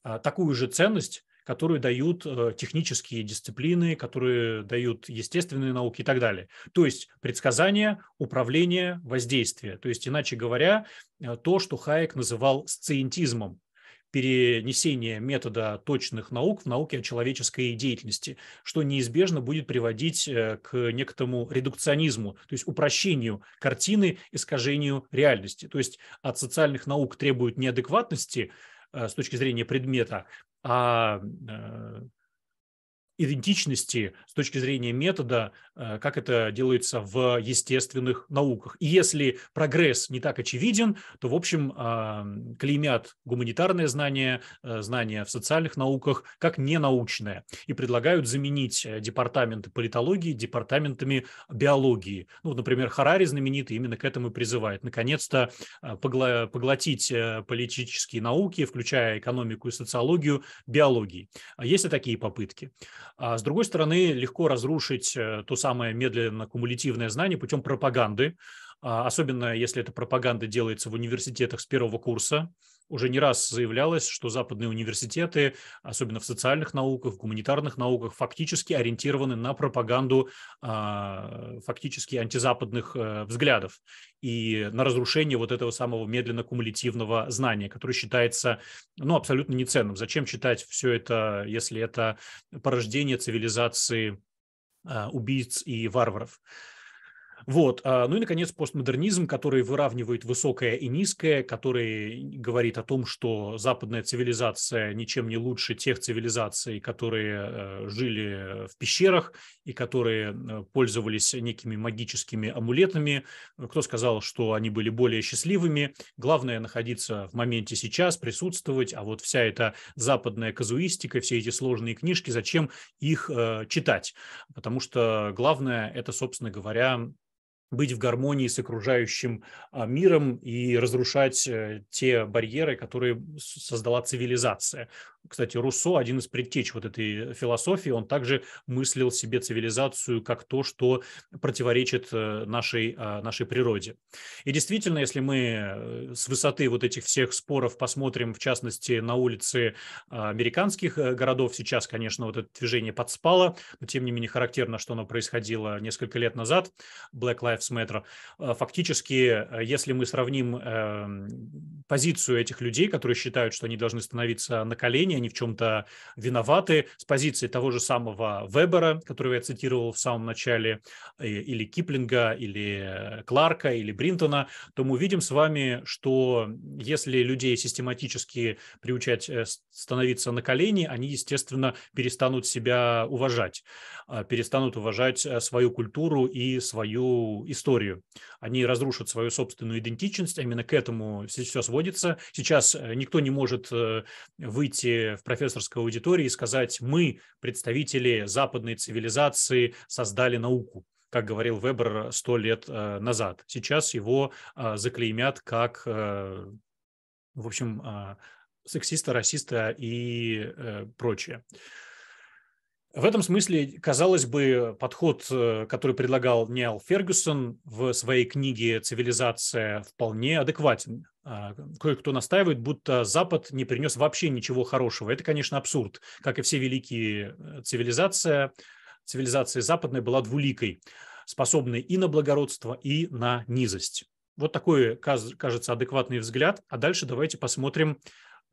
S1: а, такую же ценность, которую дают э, технические дисциплины, которые дают естественные науки и так далее. То есть предсказание, управление, воздействие. То есть, иначе говоря, э, то, что Хайек называл сциентизмом, перенесение метода точных наук в науки о человеческой деятельности, что неизбежно будет приводить э, к некоторому редукционизму, то есть упрощению картины, искажению реальности. То есть от социальных наук требуют неадекватности с точки зрения предмета, um, uh, идентичности с точки зрения метода, э, как это делается в естественных науках. И если прогресс не так очевиден, то, в общем, клеймят гуманитарные знания, э, знания в социальных науках как ненаучное и предлагают заменить э, департаменты политологии департаментами биологии. Ну, например, Харари знаменитый именно к этому и призывает. Наконец-то поглотить политические науки, включая экономику и социологию, биологии. А есть и такие попытки. А с другой стороны, легко разрушить э, то самое медленно-кумулятивное знание путем пропаганды, а, особенно если эта пропаганда делается в университетах с первого курса, уже не раз заявлялось, что западные университеты, особенно в социальных науках, в гуманитарных науках, фактически ориентированы на пропаганду э, фактически антизападных э, взглядов и на разрушение вот этого самого медленно-кумулятивного знания, которое считается, ну, абсолютно неценным. Зачем читать все это, если это порождение цивилизации э, убийц и варваров? Вот. А, ну и, наконец, постмодернизм, который выравнивает высокое и низкое, который говорит о том, что западная цивилизация ничем не лучше тех цивилизаций, которые э, жили в пещерах и которые э, пользовались некими магическими амулетами. Кто сказал, что они были более счастливыми? Главное находиться в моменте сейчас, присутствовать, а вот вся эта западная казуистика, все эти сложные книжки, зачем их э, читать? Потому что главное – это, собственно говоря, быть в гармонии с окружающим а, миром и разрушать э, те барьеры, которые создала цивилизация. Кстати, Руссо – один из предтеч вот этой философии. Он также мыслил себе цивилизацию как то, что противоречит э, нашей, а, нашей природе. И действительно, если мы э, с высоты вот этих всех споров посмотрим, в частности, на улицы а, американских городов, сейчас, конечно, вот это движение подспало, но тем не менее характерно, что оно происходило несколько лет назад. Black Lives Lives Matter, э, фактически, э, если мы сравним эм, позицию этих людей, которые считают, что они должны становиться на колени, они в чем-то виноваты, с позиции того же самого Вебера, которого я цитировал в самом начале, э, или Киплинга, или Кларка, или Бринтона, то мы увидим с вами, что если людей систематически приучать становиться на колени, они, естественно, перестанут себя уважать, перестанут уважать свою культуру и свою историю. Они разрушат свою собственную идентичность, а именно к этому все сводится. Сейчас э, никто не может э, выйти в профессорскую аудиторию и сказать, мы, представители западной цивилизации, создали науку как говорил Вебер сто лет э, назад. Сейчас его заклеймят как, в общем, сексиста, расиста и прочее. В этом смысле, казалось бы, подход, э, который предлагал Ниал Фергюсон в своей книге «Цивилизация» вполне адекватен. А, кое-кто настаивает, будто Запад не принес вообще ничего хорошего. Это, конечно, абсурд. Как и все великие э, цивилизация, цивилизация западная была двуликой, способной и на благородство, и на низость. Вот такой, кажется, адекватный взгляд. А дальше давайте посмотрим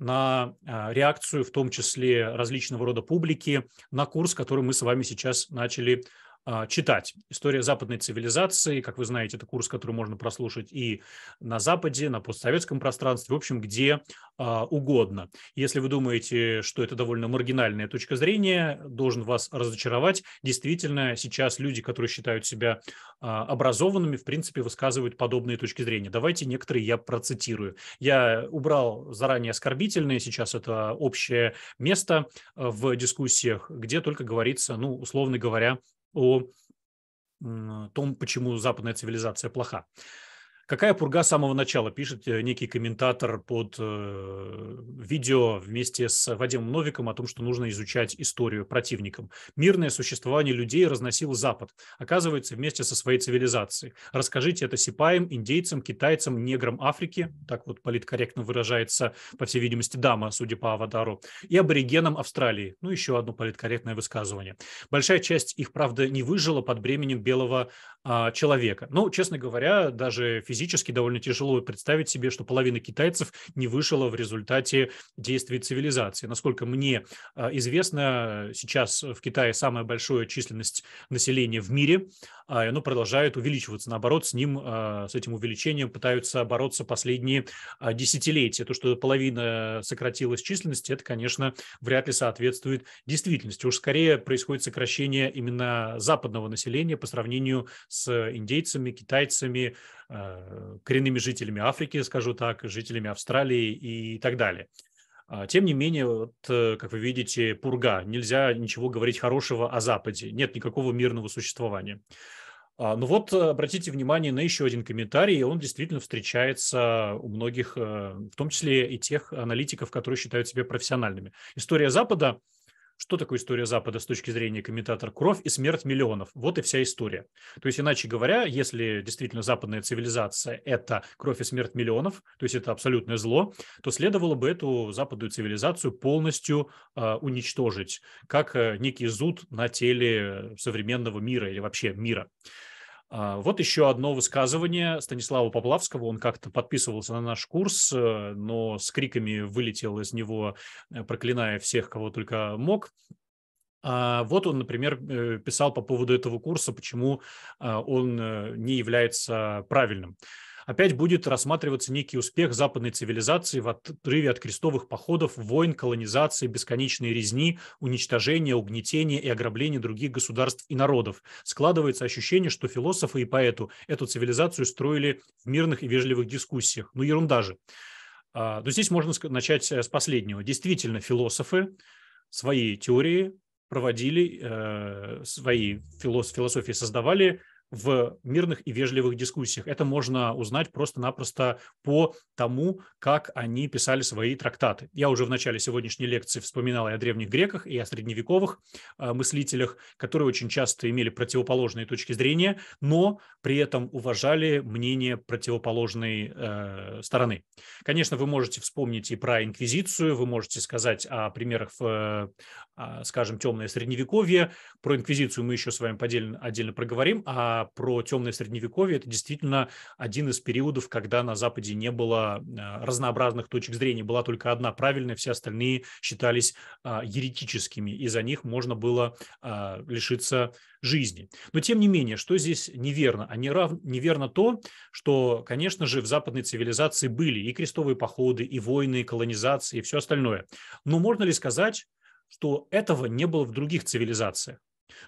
S1: на а, реакцию, в том числе различного рода публики, на курс, который мы с вами сейчас начали а, читать. История западной цивилизации, как вы знаете, это курс, который можно прослушать и на Западе, на постсоветском пространстве, в общем, где а, угодно. Если вы думаете, что это довольно маргинальная точка зрения, должен вас разочаровать. Действительно, сейчас люди, которые считают себя а, образованными, в принципе, высказывают подобные точки зрения. Давайте некоторые я процитирую. Я убрал заранее оскорбительные, сейчас это общее место а, в дискуссиях, где только говорится, ну, условно говоря, о том, почему западная цивилизация плоха. Какая пурга с самого начала, пишет э, некий комментатор под э, видео вместе с Вадимом Новиком о том, что нужно изучать историю противникам. Мирное существование людей разносил Запад, оказывается, вместе со своей цивилизацией. Расскажите это сипаем, индейцам, китайцам, неграм Африки, так вот политкорректно выражается, по всей видимости, дама, судя по аватару, и аборигенам Австралии. Ну, еще одно политкорректное высказывание. Большая часть их, правда, не выжила под бременем белого э, человека. Ну, честно говоря, даже физически физически довольно тяжело представить себе, что половина китайцев не вышла в результате действий цивилизации. Насколько мне а, известно, сейчас в Китае самая большая численность населения в мире, а, и оно продолжает увеличиваться. Наоборот, с ним, а, с этим увеличением пытаются бороться последние десятилетия. То, что половина сократилась численности, это, конечно, вряд ли соответствует действительности. Уж скорее происходит сокращение именно западного населения по сравнению с индейцами, китайцами, Э, коренными жителями Африки, скажу так, жителями Австралии и так далее. А, тем не менее, вот, э, как вы видите, пурга. Нельзя ничего говорить хорошего о Западе. Нет никакого мирного существования. А, ну вот, э, обратите внимание на еще один комментарий. Он действительно встречается у многих, в том числе и тех аналитиков, которые считают себя профессиональными. История Запада что такое история Запада с точки зрения комментатора «Кровь» и «Смерть миллионов»? Вот и вся история. То есть, иначе говоря, если действительно западная цивилизация – это кровь и смерть миллионов, то есть это абсолютное зло, то следовало бы эту западную цивилизацию полностью э, уничтожить, как э, некий зуд на теле э, современного мира или вообще мира. А, вот еще одно высказывание Станислава Поплавского. Он как-то подписывался на наш курс, э, но с криками вылетел из него, э, проклиная всех, кого только мог. А, вот он, например, э, писал по поводу этого курса, почему он не является правильным опять будет рассматриваться некий успех западной цивилизации в отрыве от крестовых походов, войн, колонизации, бесконечной резни, уничтожения, угнетения и ограбления других государств и народов. Складывается ощущение, что философы и поэту эту цивилизацию строили в мирных и вежливых дискуссиях. Ну, ерунда же. А, но здесь можно начать э, с последнего. Действительно, философы свои теории проводили, э, свои философии создавали – в мирных и вежливых дискуссиях. Это можно узнать просто-напросто по тому, как они писали свои трактаты. Я уже в начале сегодняшней лекции вспоминал и о древних греках, и о средневековых э, мыслителях, которые очень часто имели противоположные точки зрения, но при этом уважали мнение противоположной э, стороны. Конечно, вы можете вспомнить и про инквизицию, вы можете сказать о примерах, в, э, скажем, темное средневековье. Про инквизицию мы еще с вами подельно, отдельно проговорим, а а, про темное средневековье это действительно один из периодов, когда на Западе не было а, разнообразных точек зрения, была только одна правильная, все остальные считались а, еретическими, и за них можно было лишиться жизни. Но тем не менее, что здесь неверно? А нерав... неверно то, что, конечно же, в западной цивилизации были и крестовые походы, и войны, и колонизации, и все остальное. Но можно ли сказать, что этого не было в других цивилизациях?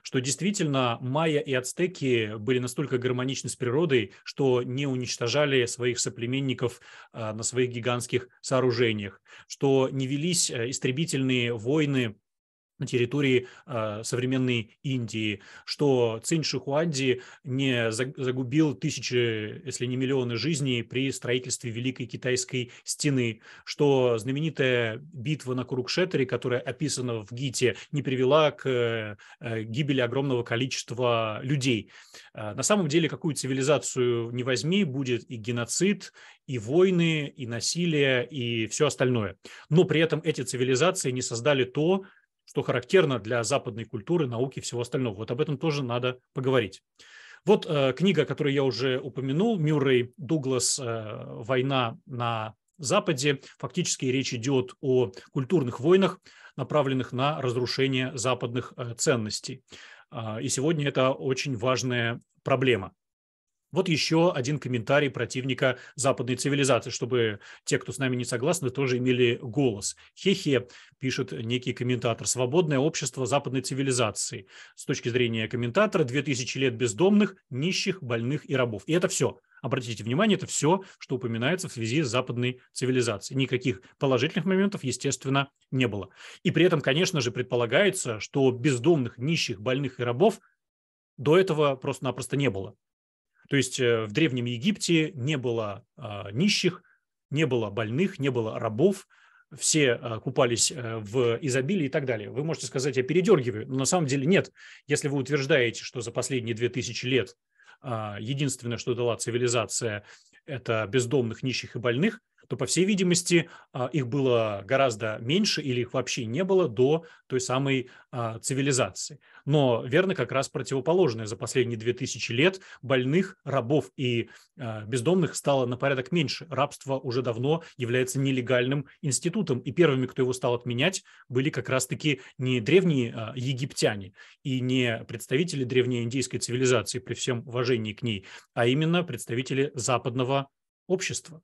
S1: что действительно майя и ацтеки были настолько гармоничны с природой, что не уничтожали своих соплеменников а, на своих гигантских сооружениях, что не велись э, истребительные войны на территории э, современной Индии, что Цинь Шихуанди не загубил тысячи, если не миллионы жизней при строительстве Великой Китайской стены, что знаменитая битва на Курукшетере, которая описана в Гите, не привела к э, гибели огромного количества людей. Э, на самом деле, какую цивилизацию не возьми, будет и геноцид, и войны, и насилие, и все остальное. Но при этом эти цивилизации не создали то, что характерно для западной культуры, науки и всего остального. Вот об этом тоже надо поговорить. Вот э, книга, которую я уже упомянул, Мюррей Дуглас э, «Война на Западе». Фактически речь идет о культурных войнах, направленных на разрушение западных э, ценностей. Э, и сегодня это очень важная проблема. Вот еще один комментарий противника западной цивилизации, чтобы те, кто с нами не согласны, тоже имели голос. Хе-хе, пишет некий комментатор. Свободное общество западной цивилизации. С точки зрения комментатора, 2000 лет бездомных, нищих, больных и рабов. И это все. Обратите внимание, это все, что упоминается в связи с западной цивилизацией. Никаких положительных моментов, естественно, не было. И при этом, конечно же, предполагается, что бездомных, нищих, больных и рабов до этого просто-напросто не было. То есть э, в Древнем Египте не было а, нищих, не было больных, не было рабов, все а, купались э, в изобилии и так далее. Вы можете сказать, я передергиваю, но на самом деле нет. Если вы утверждаете, что за последние 2000 лет а, единственное, что дала цивилизация, это бездомных, нищих и больных – то, по всей видимости, а, их было гораздо меньше или их вообще не было до той самой а, цивилизации. Но верно как раз противоположное. За последние 2000 лет больных, рабов и а, бездомных стало на порядок меньше. Рабство уже давно является нелегальным институтом, и первыми, кто его стал отменять, были как раз-таки не древние египтяне и не представители древней индийской цивилизации при всем уважении к ней, а именно представители западного общества.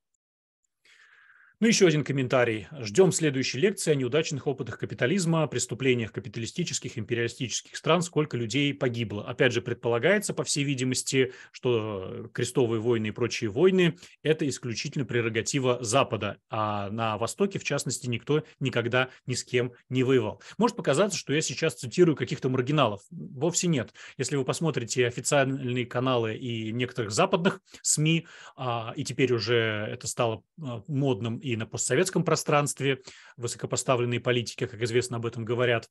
S1: Ну, еще один комментарий. Ждем следующей лекции о неудачных опытах капитализма, преступлениях капиталистических, империалистических стран, сколько людей погибло. Опять же, предполагается, по всей видимости, что крестовые войны и прочие войны – это исключительно прерогатива Запада, а на Востоке, в частности, никто никогда ни с кем не воевал. Может показаться, что я сейчас цитирую каких-то маргиналов. Вовсе нет. Если вы посмотрите официальные каналы и некоторых западных СМИ, а, и теперь уже это стало а, модным и и на постсоветском пространстве, высокопоставленные политики, как известно, об этом говорят,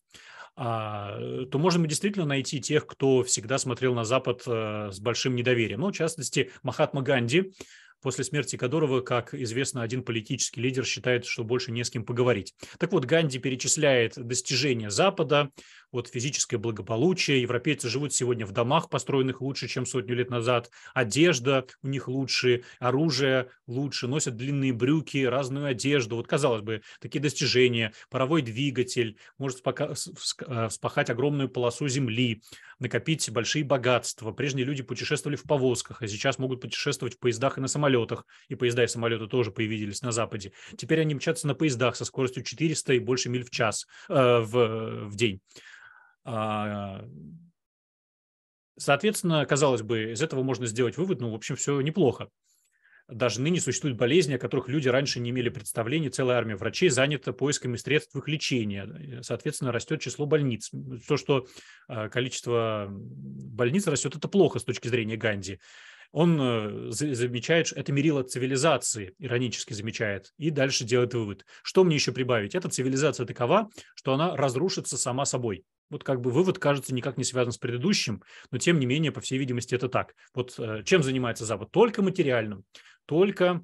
S1: а, то можно действительно найти тех, кто всегда смотрел на Запад э, с большим недоверием. Ну, в частности, Махатма Ганди, после смерти которого, как известно, один политический лидер считает, что больше не с кем поговорить. Так вот, Ганди перечисляет достижения Запада, вот физическое благополучие. Европейцы живут сегодня в домах, построенных лучше, чем сотню лет назад. Одежда у них лучше, оружие лучше, носят длинные брюки, разную одежду. Вот, казалось бы, такие достижения. Паровой двигатель может э, вспахать огромную полосу земли, накопить большие богатства. Прежние люди путешествовали в повозках, а сейчас могут путешествовать в поездах и на самолетах. И поезда и самолеты тоже появились на Западе. Теперь они мчатся на поездах со скоростью 400 и больше миль в час, э, в, в день. А, соответственно, казалось бы, из этого можно сделать вывод, ну, в общем, все неплохо. Даже ныне существуют болезни, о которых люди раньше не имели представления. Целая армия врачей занята поисками средств их лечения. Соответственно, растет число больниц. То, что а, количество больниц растет, это плохо с точки зрения Ганди. Он э, замечает, что это мерило цивилизации, иронически замечает, и дальше делает вывод. Что мне еще прибавить? Эта цивилизация такова, что она разрушится сама собой. Вот как бы вывод, кажется, никак не связан с предыдущим, но тем не менее, по всей видимости, это так. Вот э, чем занимается Запад? Только материальным, только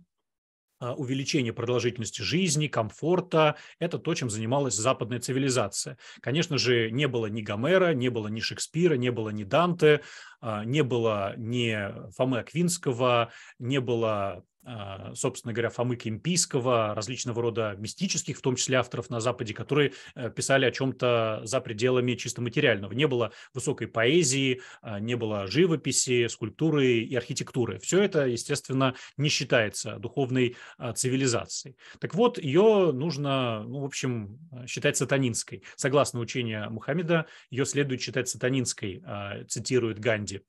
S1: а, увеличение продолжительности жизни, комфорта. Это то, чем занималась западная цивилизация. Конечно же, не было ни Гомера, не было ни Шекспира, не было ни Данте, а, не было ни Фомы Аквинского, не было а, собственно говоря, Фомы Кемпийского, различного рода мистических, в том числе авторов на Западе, которые э, писали о чем-то за пределами чисто материального. Не было высокой поэзии, а, не было живописи, скульптуры и архитектуры. Все это, естественно, не считается духовной а, цивилизацией. Так вот, ее нужно, ну, в общем, считать сатанинской. Согласно учению Мухаммеда, ее следует считать сатанинской, цитирует Ганди.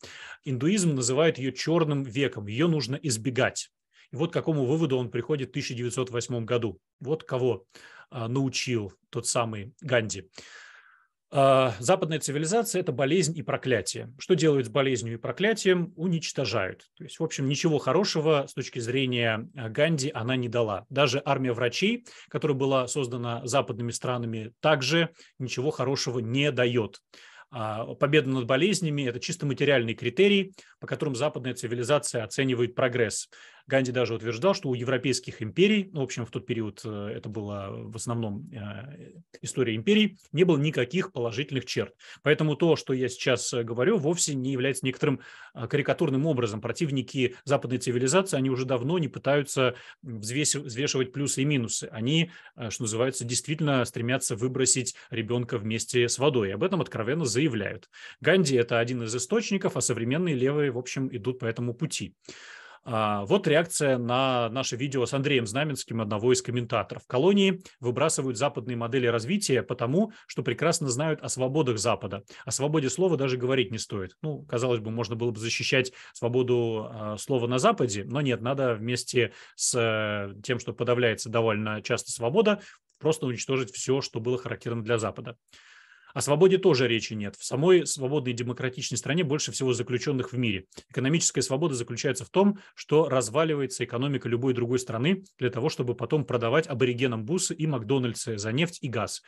S1: Индуизм называет ее черным веком, ее нужно избегать. И вот к какому выводу он приходит в 1908 году. Вот кого а, научил тот самый Ганди. А, западная цивилизация – это болезнь и проклятие. Что делают с болезнью и проклятием? Уничтожают. То есть, в общем, ничего хорошего с точки зрения а, Ганди она не дала. Даже армия врачей, которая была создана западными странами, также ничего хорошего не дает. Победа над болезнями – это чисто материальный критерий, по которым западная цивилизация оценивает прогресс. Ганди даже утверждал, что у европейских империй, ну, в общем, в тот период э, это была в основном э, история империй, не было никаких положительных черт. Поэтому то, что я сейчас э, говорю, вовсе не является некоторым карикатурным образом. Противники западной цивилизации, они уже давно не пытаются взвешивать плюсы и минусы. Они, что называется, действительно стремятся выбросить ребенка вместе с водой. Об этом откровенно заявляют. Ганди – это один из источников, а современные левые, в общем, идут по этому пути. А, вот реакция на наше видео с Андреем Знаменским, одного из комментаторов. Колонии выбрасывают западные модели развития потому, что прекрасно знают о свободах Запада. О свободе слова даже говорить не стоит. Ну, казалось бы, можно было бы защищать свободу а, слова на Западе, но нет, надо вместе с э, тем, что подавляется довольно часто свобода, просто уничтожить все, что было характерно для Запада. О свободе тоже речи нет. В самой свободной и демократичной стране больше всего заключенных в мире. Экономическая свобода заключается в том, что разваливается экономика любой другой страны для того, чтобы потом продавать аборигенам бусы и Макдональдсы за нефть и газ.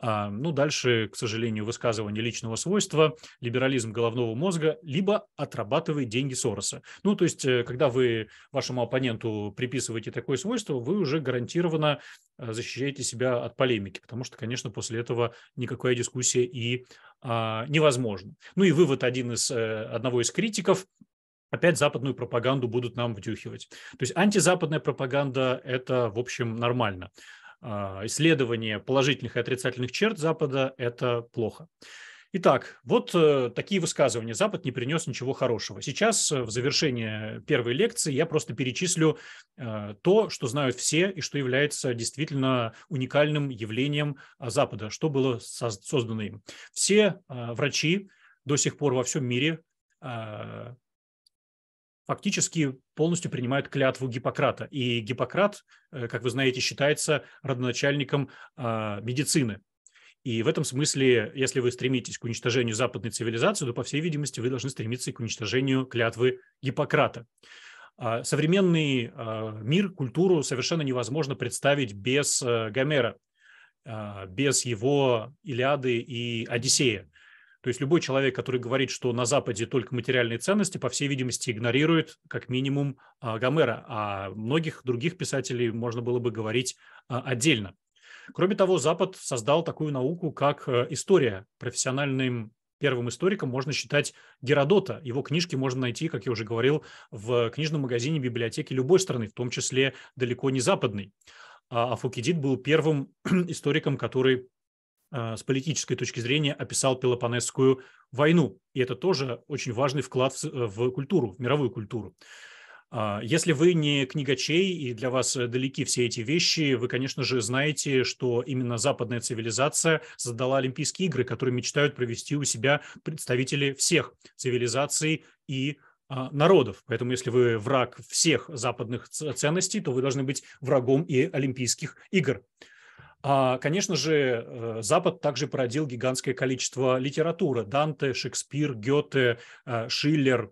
S1: А, ну, дальше, к сожалению, высказывание личного свойства, либерализм головного мозга, либо отрабатывает деньги Сороса. Ну, то есть, э, когда вы вашему оппоненту приписываете такое свойство, вы уже гарантированно э, защищаете себя от полемики, потому что, конечно, после этого никакая дискуссия и а, невозможна. Ну и вывод один из, э, одного из критиков опять западную пропаганду будут нам вдюхивать. То есть антизападная пропаганда – это, в общем, нормально. А, исследование положительных и отрицательных черт Запада – это плохо. Итак, вот э, такие высказывания. Запад не принес ничего хорошего. Сейчас э, в завершение первой лекции я просто перечислю э, то, что знают все и что является действительно уникальным явлением а, Запада, что было создано им. Все врачи до сих пор во всем мире фактически полностью принимают клятву Гиппократа. И Гиппократ, э, как вы знаете, считается родоначальником а, медицины. И в этом смысле, если вы стремитесь к уничтожению западной цивилизации, то, по всей видимости, вы должны стремиться и к уничтожению клятвы Гиппократа. А современный а, мир, культуру совершенно невозможно представить без э, Гомера, без его Илиады и Одиссея. То есть любой человек, который говорит, что на Западе только материальные ценности, по всей видимости, игнорирует как минимум а, Гомера, а многих других писателей можно было бы говорить а, отдельно. Кроме того, Запад создал такую науку, как э, история. Профессиональным первым историком можно считать Геродота. Его книжки можно найти, как я уже говорил, в книжном магазине библиотеки любой страны, в том числе далеко не западной. А, а Фукидид был первым историком, который Э, с политической точки зрения описал Пелопонесскую войну. И это тоже очень важный вклад в э, культуру, в мировую культуру. А, если вы не книгачей и для вас далеки все эти вещи, вы, конечно же, знаете, что именно западная цивилизация создала Олимпийские игры, которые мечтают провести у себя представители всех цивилизаций и а, народов. Поэтому если вы враг всех западных ценностей, то вы должны быть врагом и Олимпийских игр. А, конечно же, э, Запад также породил гигантское количество литературы. Данте, Шекспир, Гёте, э, Шиллер,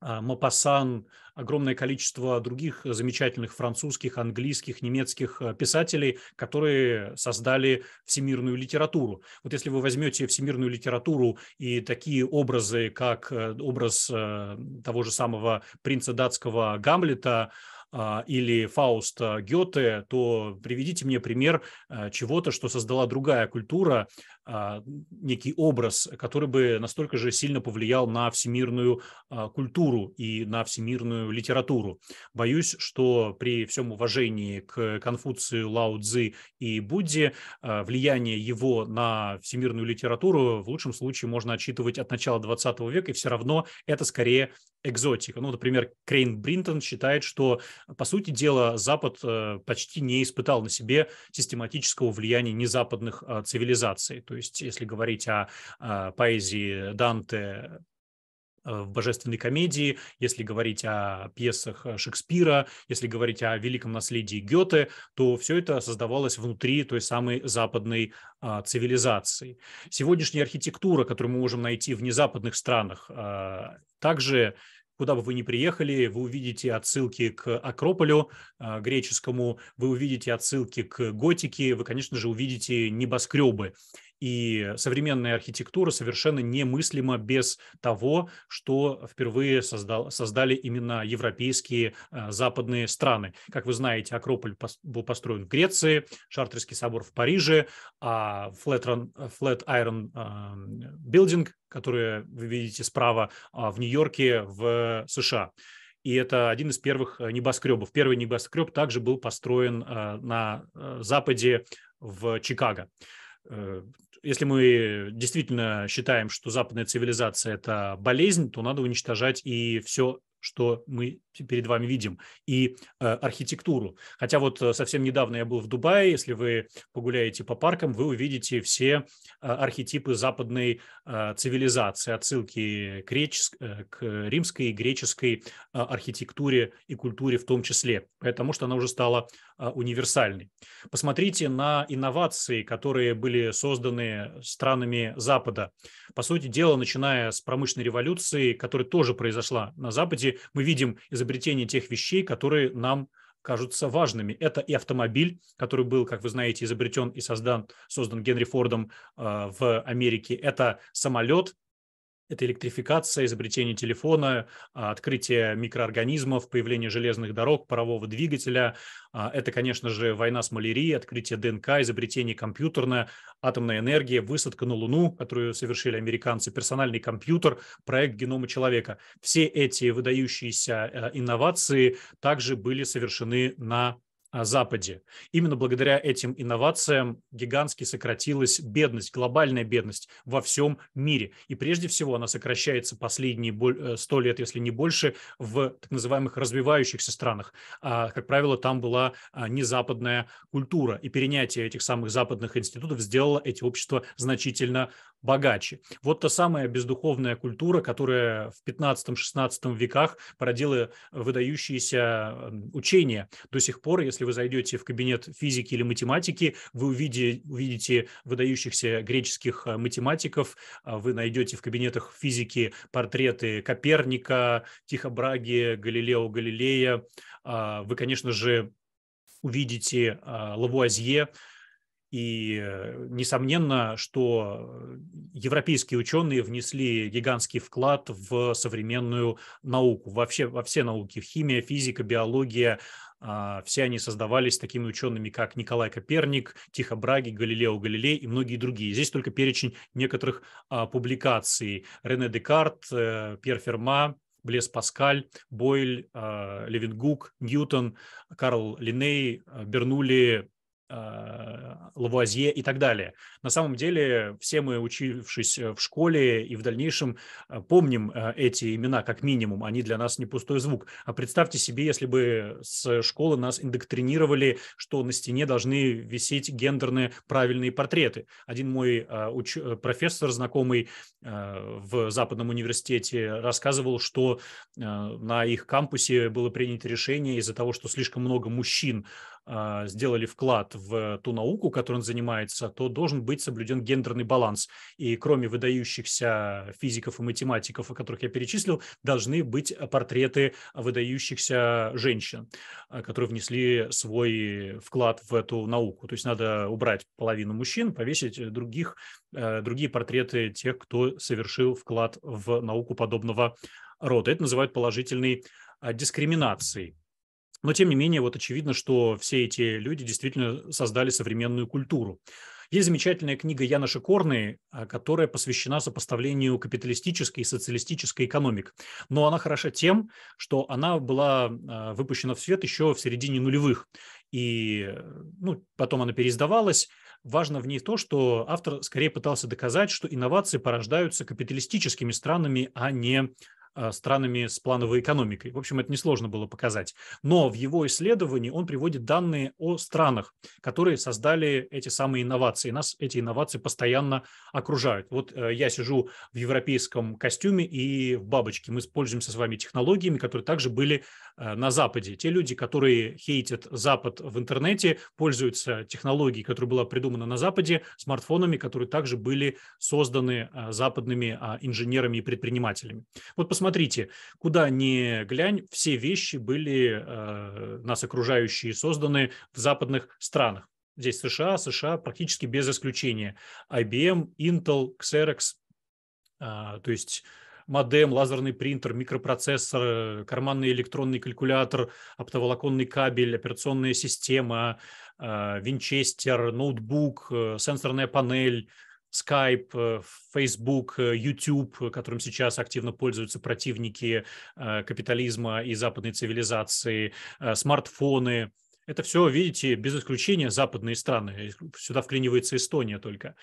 S1: э, Мапасан, огромное количество других замечательных французских, английских, немецких писателей, которые создали всемирную литературу. Вот если вы возьмете всемирную литературу и такие образы, как образ того же самого принца датского Гамлета, а, или Фауст э, Гёте, то приведите мне пример э, чего-то, что создала другая культура, а, некий образ, который бы настолько же сильно повлиял на всемирную а, культуру и на всемирную литературу. Боюсь, что при всем уважении к Конфуцию, Лао Цзи и Будде, а, влияние его на всемирную литературу в лучшем случае можно отчитывать от начала 20 века, и все равно это скорее экзотика. Ну, например, Крейн Бринтон считает, что, по сути дела, Запад э, почти не испытал на себе систематического влияния незападных цивилизаций. То то есть, если говорить о, о а, поэзии Данте э, в «Божественной комедии», если говорить о пьесах э, Шекспира, если говорить о великом наследии Гёте, то все это создавалось внутри той самой западной а, цивилизации. Сегодняшняя архитектура, которую мы можем найти вне западных странах, а, также куда бы вы ни приехали, вы увидите отсылки к Акрополю греческому, вы увидите отсылки к готике, вы, конечно же, увидите небоскребы. И современная архитектура совершенно немыслима без того, что впервые создал, создали именно европейские а, западные страны. Как вы знаете, Акрополь был построен в Греции, Шартерский собор в Париже, а Flatiron, Flatiron а, Building, который вы видите справа, а, в Нью-Йорке, в США и это один из первых э, небоскребов. Первый небоскреб также был построен э, на э, Западе в Чикаго. Э, если мы действительно считаем, что западная цивилизация – это болезнь, то надо уничтожать и все, что мы перед вами видим, и э, архитектуру. Хотя вот э, совсем недавно я был в Дубае, если вы погуляете по паркам, вы увидите все э, архетипы западной э, цивилизации, отсылки к, речес... Э, к римской и греческой э, архитектуре и культуре в том числе, потому что она уже стала э, универсальной. Посмотрите на инновации, которые были созданы странами Запада. По сути дела, начиная с промышленной революции, которая тоже произошла на Западе, мы видим изобретение изобретение тех вещей, которые нам кажутся важными. Это и автомобиль, который был, как вы знаете, изобретен и создан, создан Генри Фордом э, в Америке. Это самолет, это электрификация, изобретение телефона, а, открытие микроорганизмов, появление железных дорог, парового двигателя. А, это, конечно же, война с малярией, открытие ДНК, изобретение компьютерной атомной энергии, высадка на Луну, которую совершили американцы, персональный компьютер, проект генома человека. Все эти выдающиеся э, инновации также были совершены на Западе. Именно благодаря этим инновациям гигантски сократилась бедность, глобальная бедность во всем мире. И прежде всего она сокращается последние 100 э, лет, если не больше, в так называемых развивающихся странах. А, как правило, там была а, не западная культура. И перенятие этих самых западных институтов сделало эти общества значительно богаче. Вот та самая бездуховная культура, которая в 15-16 веках породила выдающиеся эм, учения. До сих пор, если вы зайдете в кабинет физики или математики, вы увидите, увидите выдающихся греческих э, математиков, э, вы найдете в кабинетах физики портреты Коперника, Тихобраги, Галилео Галилея. Э, вы, конечно же, увидите Лавуазье, и, э, несомненно, что э, европейские ученые внесли гигантский вклад в современную науку, вообще во все науки, химия, физика, биология, а, все они создавались такими учеными, как Николай Коперник, Тихо Браги, Галилео Галилей и многие другие. Здесь только перечень некоторых а, публикаций. Рене Декарт, э, Пьер Ферма, Блес Паскаль, Бойль, а, Левингук, Ньютон, Карл Линей, Бернули, а, Лавуазье и так далее. На самом деле все мы, учившись э, в школе и в дальнейшем, э, помним э, эти имена как минимум, они для нас не пустой звук. А представьте себе, если бы с школы нас индоктринировали, что на стене должны висеть гендерные правильные портреты. Один мой а, уч... профессор, знакомый а, в Западном университете, рассказывал, что на их кампусе было принято решение из-за того, что слишком много мужчин а, сделали вклад в ту науку, которой он занимается, то должен быть соблюден гендерный баланс. И кроме выдающихся физиков и математиков, о которых я перечислил, должны быть портреты выдающихся женщин, а, которые внесли свой вклад в эту науку. То есть надо убрать половину мужчин, повесить других, э, другие портреты тех, кто совершил вклад в науку подобного рода. Это называют положительной а, дискриминацией. Но, тем не менее, вот очевидно, что все эти люди действительно создали современную культуру. Есть замечательная книга Яна Шикорны, а, которая посвящена сопоставлению капиталистической и социалистической экономик. Но она хороша тем, что она была а, выпущена в свет еще в середине нулевых. И э, ну, потом она переиздавалась. Важно в ней то, что автор скорее пытался доказать, что инновации порождаются капиталистическими странами, а не а, странами с плановой экономикой. В общем, это несложно было показать. Но в его исследовании он приводит данные о странах, которые создали эти самые инновации. Нас эти инновации постоянно окружают. Вот э, я сижу в европейском костюме и в бабочке. Мы пользуемся с вами технологиями, которые также были э, на Западе. Те люди, которые хейтят Запад в интернете, пользуются технологией, которая была придумана на Западе, смартфонами, которые также были созданы э, западными а, инженерами и предпринимателями. Вот посмотрите, смотрите, куда ни глянь, все вещи были э, нас окружающие созданы в западных странах. Здесь США, США практически без исключения. IBM, Intel, Xerox, э, то есть модем, лазерный принтер, микропроцессор, карманный электронный калькулятор, оптоволоконный кабель, операционная система, а, винчестер, ноутбук, э, сенсорная панель, Skype, э, Facebook, э, YouTube, э, которым сейчас активно пользуются противники капитализма и западной цивилизации, смартфоны. Это все, видите, без исключения западные страны. Сюда вклинивается Эстония только.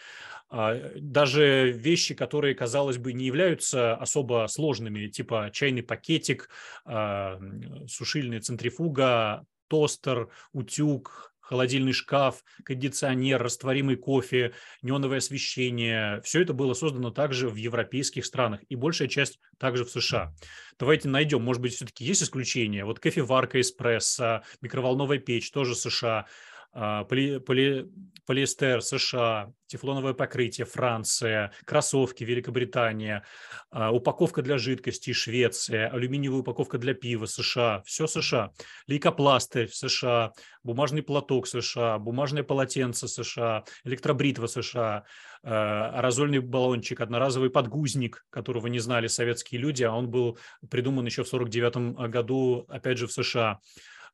S1: А, даже вещи, которые, казалось бы, не являются особо сложными, типа чайный пакетик, а, сушильная центрифуга, тостер, утюг, холодильный шкаф, кондиционер, растворимый кофе, неоновое освещение. Все это было создано также в европейских странах и большая часть также в США. Давайте найдем, может быть, все-таки есть исключения. Вот кофеварка эспрессо, микроволновая печь тоже США. А, поли, поли, полиэстер США, тефлоновое покрытие Франция, кроссовки Великобритания, а, упаковка для жидкости Швеция, алюминиевая упаковка для пива США, все США, лейкопластырь США, бумажный платок США, бумажное полотенце США, электробритва США, а, разольный баллончик, одноразовый подгузник, которого не знали советские люди, а он был придуман еще в 1949 году, опять же, в США.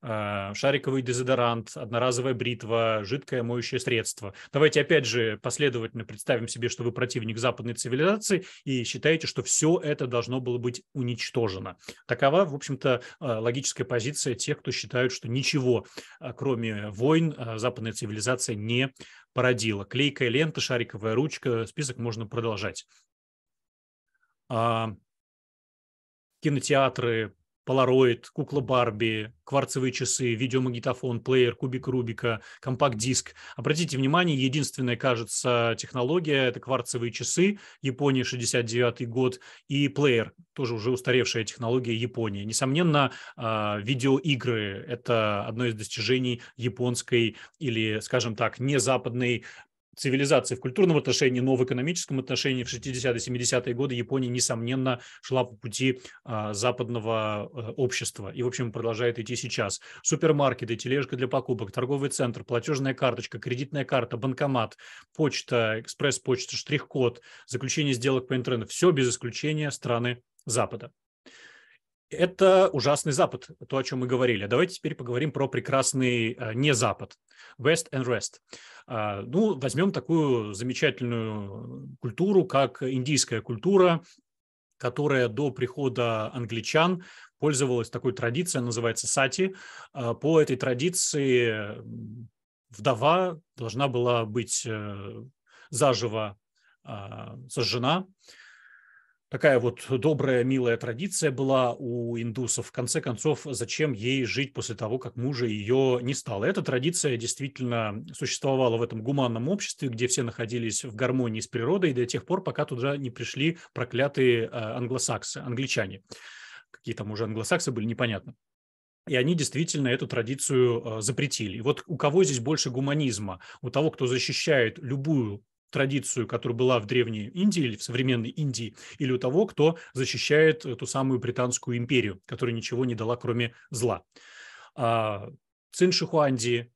S1: Э, шариковый дезодорант, одноразовая бритва, жидкое моющее средство. Давайте опять же последовательно представим себе, что вы противник западной цивилизации и считаете, что все это должно было быть уничтожено. Такова, в общем-то, э, логическая позиция тех, кто считают, что ничего, э, кроме войн, западная цивилизация не породила. Клейкая лента, шариковая ручка, список можно продолжать а, кинотеатры полароид, кукла Барби, кварцевые часы, видеомагнитофон, плеер, кубик Рубика, компакт-диск. Обратите внимание, единственная, кажется, технология – это кварцевые часы, Япония, 69 год, и плеер, тоже уже устаревшая технология Японии. Несомненно, а, видеоигры – это одно из достижений японской или, скажем так, не западной цивилизации в культурном отношении, но в экономическом отношении в 60-70-е годы Япония, несомненно, шла по пути а, западного а, общества и, в общем, продолжает идти сейчас. Супермаркеты, тележка для покупок, торговый центр, платежная карточка, кредитная карта, банкомат, почта, экспресс-почта, штрих-код, заключение сделок по интернету – все без исключения страны Запада. Это ужасный Запад, то, о чем мы говорили. Давайте теперь поговорим про прекрасный э, не Запад, West and Rest. А, ну, возьмем такую замечательную культуру, как индийская культура, которая до прихода англичан пользовалась такой традицией, называется сати. А, по этой традиции вдова должна была быть э, заживо а, сожжена, такая вот добрая, милая традиция была у индусов. В конце концов, зачем ей жить после того, как мужа ее не стало? Эта традиция действительно существовала в этом гуманном обществе, где все находились в гармонии с природой до тех пор, пока туда не пришли проклятые а, англосаксы, англичане. Какие там уже англосаксы были, непонятно. И они действительно эту традицию а, запретили. И вот у кого здесь больше гуманизма? У того, кто защищает любую традицию, которая была в Древней Индии или в современной Индии, или у того, кто защищает э, ту самую Британскую империю, которая ничего не дала, кроме зла. Цин а, Шихуанди,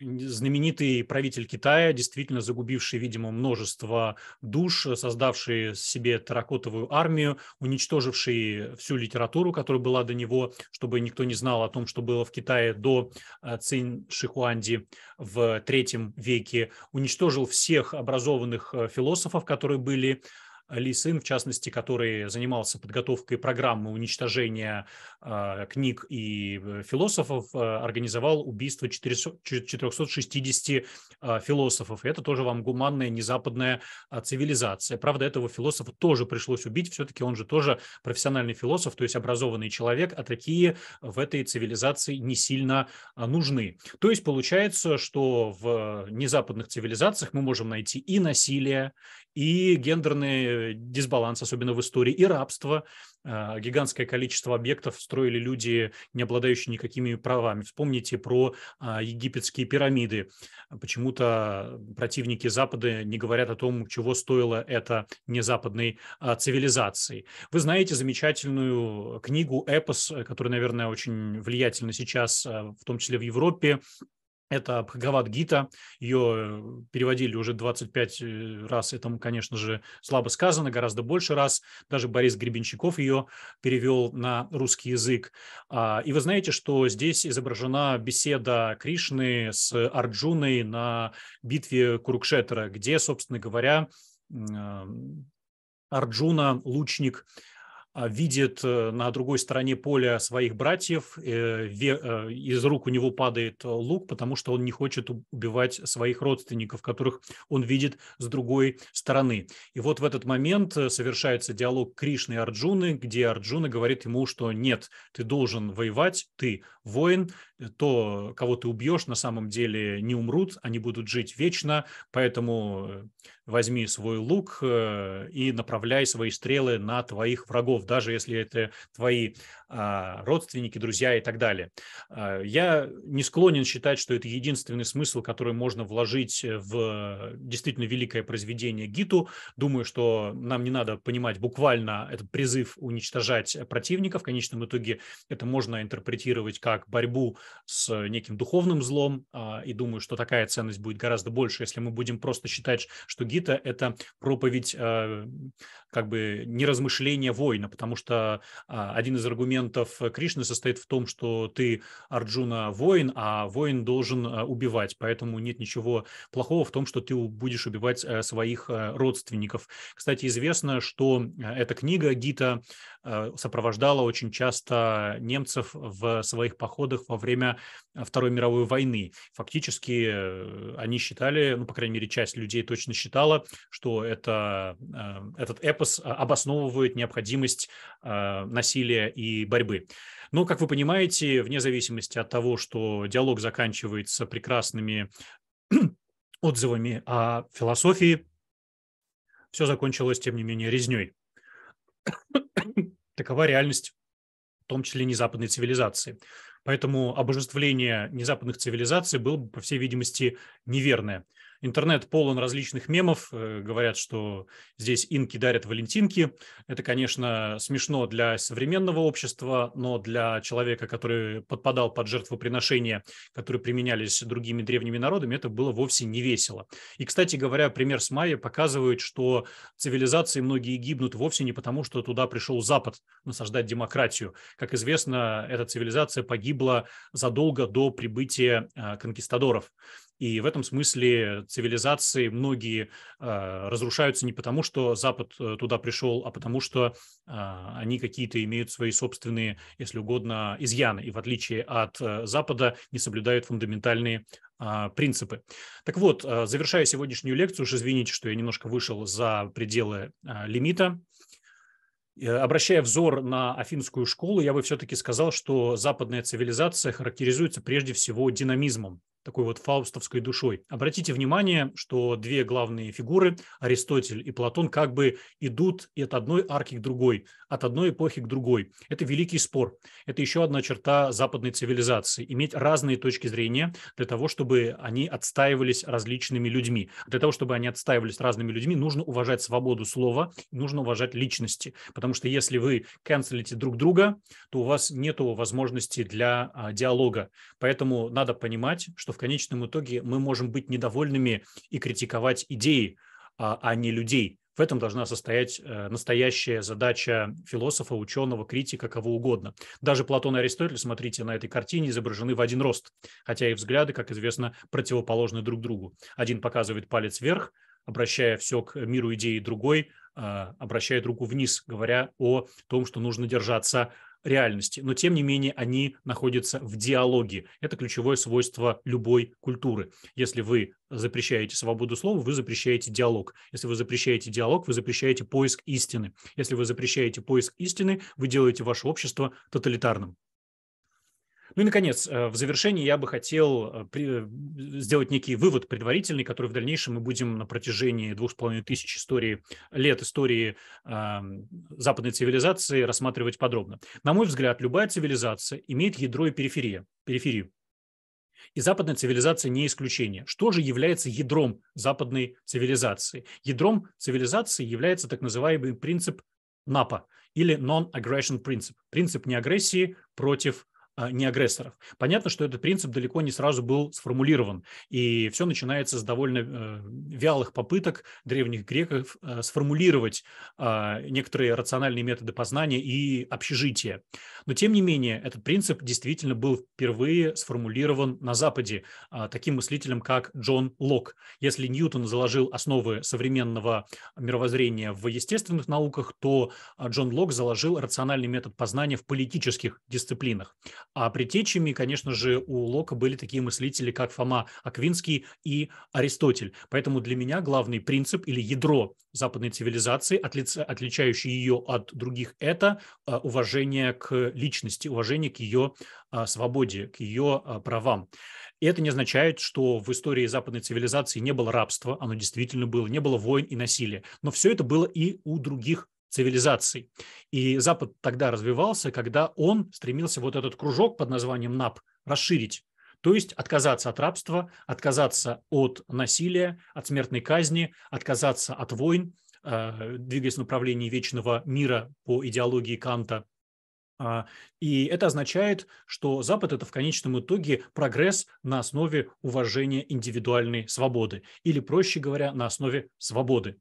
S1: знаменитый правитель Китая, действительно загубивший, видимо, множество душ, создавший себе таракотовую армию, уничтоживший всю литературу, которая была до него, чтобы никто не знал о том, что было в Китае до э, Цинь Шихуанди в третьем веке, уничтожил всех образованных э, философов, которые были ли Сын, в частности, который занимался подготовкой программы уничтожения а, книг и э, философов, а, организовал убийство 460 а, философов. это тоже вам гуманная незападная цивилизация. Правда, этого философа тоже пришлось убить, все-таки он же тоже профессиональный философ, то есть образованный человек, а такие в этой цивилизации не сильно нужны. То есть получается, что в э, незападных цивилизациях мы можем найти и насилие, и гендерные Э, дисбаланс, особенно в истории, и рабство. Э, гигантское количество объектов строили люди, не обладающие никакими правами. Вспомните про а, египетские пирамиды. Почему-то противники Запада не говорят о том, чего стоило это незападной а, цивилизации. Вы знаете замечательную книгу «Эпос», которая, наверное, очень влиятельна сейчас, а, в том числе в Европе, это Бхагават Гита, ее э, переводили уже 25 э, раз, этому, конечно же, слабо сказано, гораздо больше раз. Даже Борис Гребенщиков ее перевел на русский язык. А, и вы знаете, что здесь изображена беседа Кришны с Арджуной на битве Курукшетра, где, собственно говоря, а, Арджуна, лучник, а, видит э, на другой стороне поля своих братьев, э, э, из рук у него падает лук, потому что он не хочет убивать своих родственников, которых он видит с другой стороны. И вот в этот момент совершается диалог Кришны и Арджуны, где Арджуна говорит ему, что нет, ты должен воевать, ты воин, то, кого ты убьешь, на самом деле не умрут, они будут жить вечно, поэтому э, возьми свой лук э, и направляй свои стрелы на твоих врагов, даже если это твои а, родственники, друзья и так далее. А, я не склонен считать, что это единственный смысл, который можно вложить э, в действительно великое произведение Гиту. Думаю, что нам не надо понимать буквально этот призыв уничтожать противников. В конечном итоге это можно интерпретировать как как борьбу с э, неким духовным злом, а, и думаю, что такая ценность будет гораздо больше, если мы будем просто считать, что Гита – это проповедь а, как бы неразмышление воина, потому что а, один из аргументов э, Кришны состоит в том, что ты, Арджуна, воин, а воин должен э, убивать, поэтому нет ничего плохого в том, что ты будешь убивать э, своих родственников. Кстати, известно, что эта книга Гита сопровождала очень часто немцев в своих походах во время Э, Второй мировой войны. Фактически э, они считали, ну, по крайней мере, часть людей точно считала, что это, эм, этот эпос э, обосновывает необходимость насилия и борьбы. Но, как вы понимаете, вне зависимости от того, что диалог заканчивается прекрасными отзывами о философии, все закончилось, тем не менее, резней. Такова реальность, в том числе не западной цивилизации. Поэтому обожествление незападных цивилизаций было бы, по всей видимости, неверное. Интернет полон различных мемов. Э, говорят, что здесь инки дарят валентинки. Это, конечно, смешно для современного общества, но для человека, который подпадал под жертвоприношения, которые применялись другими древними народами, это было вовсе не весело. И, кстати говоря, пример с Майя показывает, что цивилизации многие гибнут вовсе не потому, что туда пришел Запад насаждать демократию. Как известно, эта цивилизация погибла задолго до прибытия э, конкистадоров. И в этом смысле цивилизации многие э, разрушаются не потому, что Запад э, туда пришел, а потому что э, они какие-то имеют свои собственные, если угодно, изъяны. И в отличие от э, Запада не соблюдают фундаментальные а, принципы. Так вот, э, завершая сегодняшнюю лекцию, уж извините, что я немножко вышел за пределы лимита, э, Обращая взор на афинскую школу, я бы все-таки сказал, что западная цивилизация характеризуется прежде всего динамизмом такой вот фаустовской душой. Обратите внимание, что две главные фигуры, Аристотель и Платон, как бы идут от одной арки к другой, от одной эпохи к другой. Это великий спор. Это еще одна черта западной цивилизации. Иметь разные точки зрения для того, чтобы они отстаивались различными людьми. Для того, чтобы они отстаивались разными людьми, нужно уважать свободу слова, нужно уважать личности. Потому что если вы канцелите друг друга, то у вас нет возможности для а, диалога. Поэтому надо понимать, что в конечном итоге мы можем быть недовольными и критиковать идеи, а, а не людей. В этом должна состоять э, настоящая задача философа, ученого, критика, кого угодно. Даже Платон и Аристотель, смотрите, на этой картине изображены в один рост, хотя их взгляды, как известно, противоположны друг другу. Один показывает палец вверх, обращая все к миру идеи, другой а, обращает руку вниз, говоря о том, что нужно держаться реальности, но тем не менее они находятся в диалоге. Это ключевое свойство любой культуры. Если вы запрещаете свободу слова, вы запрещаете диалог. Если вы запрещаете диалог, вы запрещаете поиск истины. Если вы запрещаете поиск истины, вы делаете ваше общество тоталитарным. Ну и, наконец, э, в завершении я бы хотел э, э, сделать некий вывод предварительный, который в дальнейшем мы будем на протяжении двух с половиной тысяч истории, лет истории эм, западной цивилизации рассматривать подробно. На мой взгляд, любая цивилизация имеет ядро и периферия, периферию. И западная цивилизация не исключение. Что же является ядром западной цивилизации? Ядром цивилизации является так называемый принцип НАПА или Non-Aggression Principle, Принцип неагрессии против агрессии а, не агрессоров. Понятно, что этот принцип далеко не сразу был сформулирован, и все начинается с довольно э, вялых попыток древних греков э, сформулировать а, некоторые рациональные методы познания и общежития. Но, тем не менее, этот принцип действительно был впервые сформулирован на Западе а, таким мыслителем, как Джон Лок. Если Ньютон заложил основы современного мировоззрения в естественных науках, то Джон Лок заложил рациональный метод познания в политических дисциплинах. А притечами, конечно же, у Лока были такие мыслители, как Фома Аквинский и Аристотель. Поэтому для меня главный принцип или ядро западной цивилизации, отлица, отличающий ее от других, это а, уважение к личности, уважение к ее а, свободе, к ее а, правам. И это не означает, что в истории западной цивилизации не было рабства, оно действительно было, не было войн и насилия. Но все это было и у других цивилизаций. И Запад тогда развивался, когда он стремился вот этот кружок под названием НАП расширить. То есть отказаться от рабства, отказаться от насилия, от смертной казни, отказаться от войн, э, двигаясь в направлении вечного мира по идеологии Канта. А, и это означает, что Запад – это в конечном итоге прогресс на основе уважения индивидуальной свободы, или, проще говоря, на основе свободы.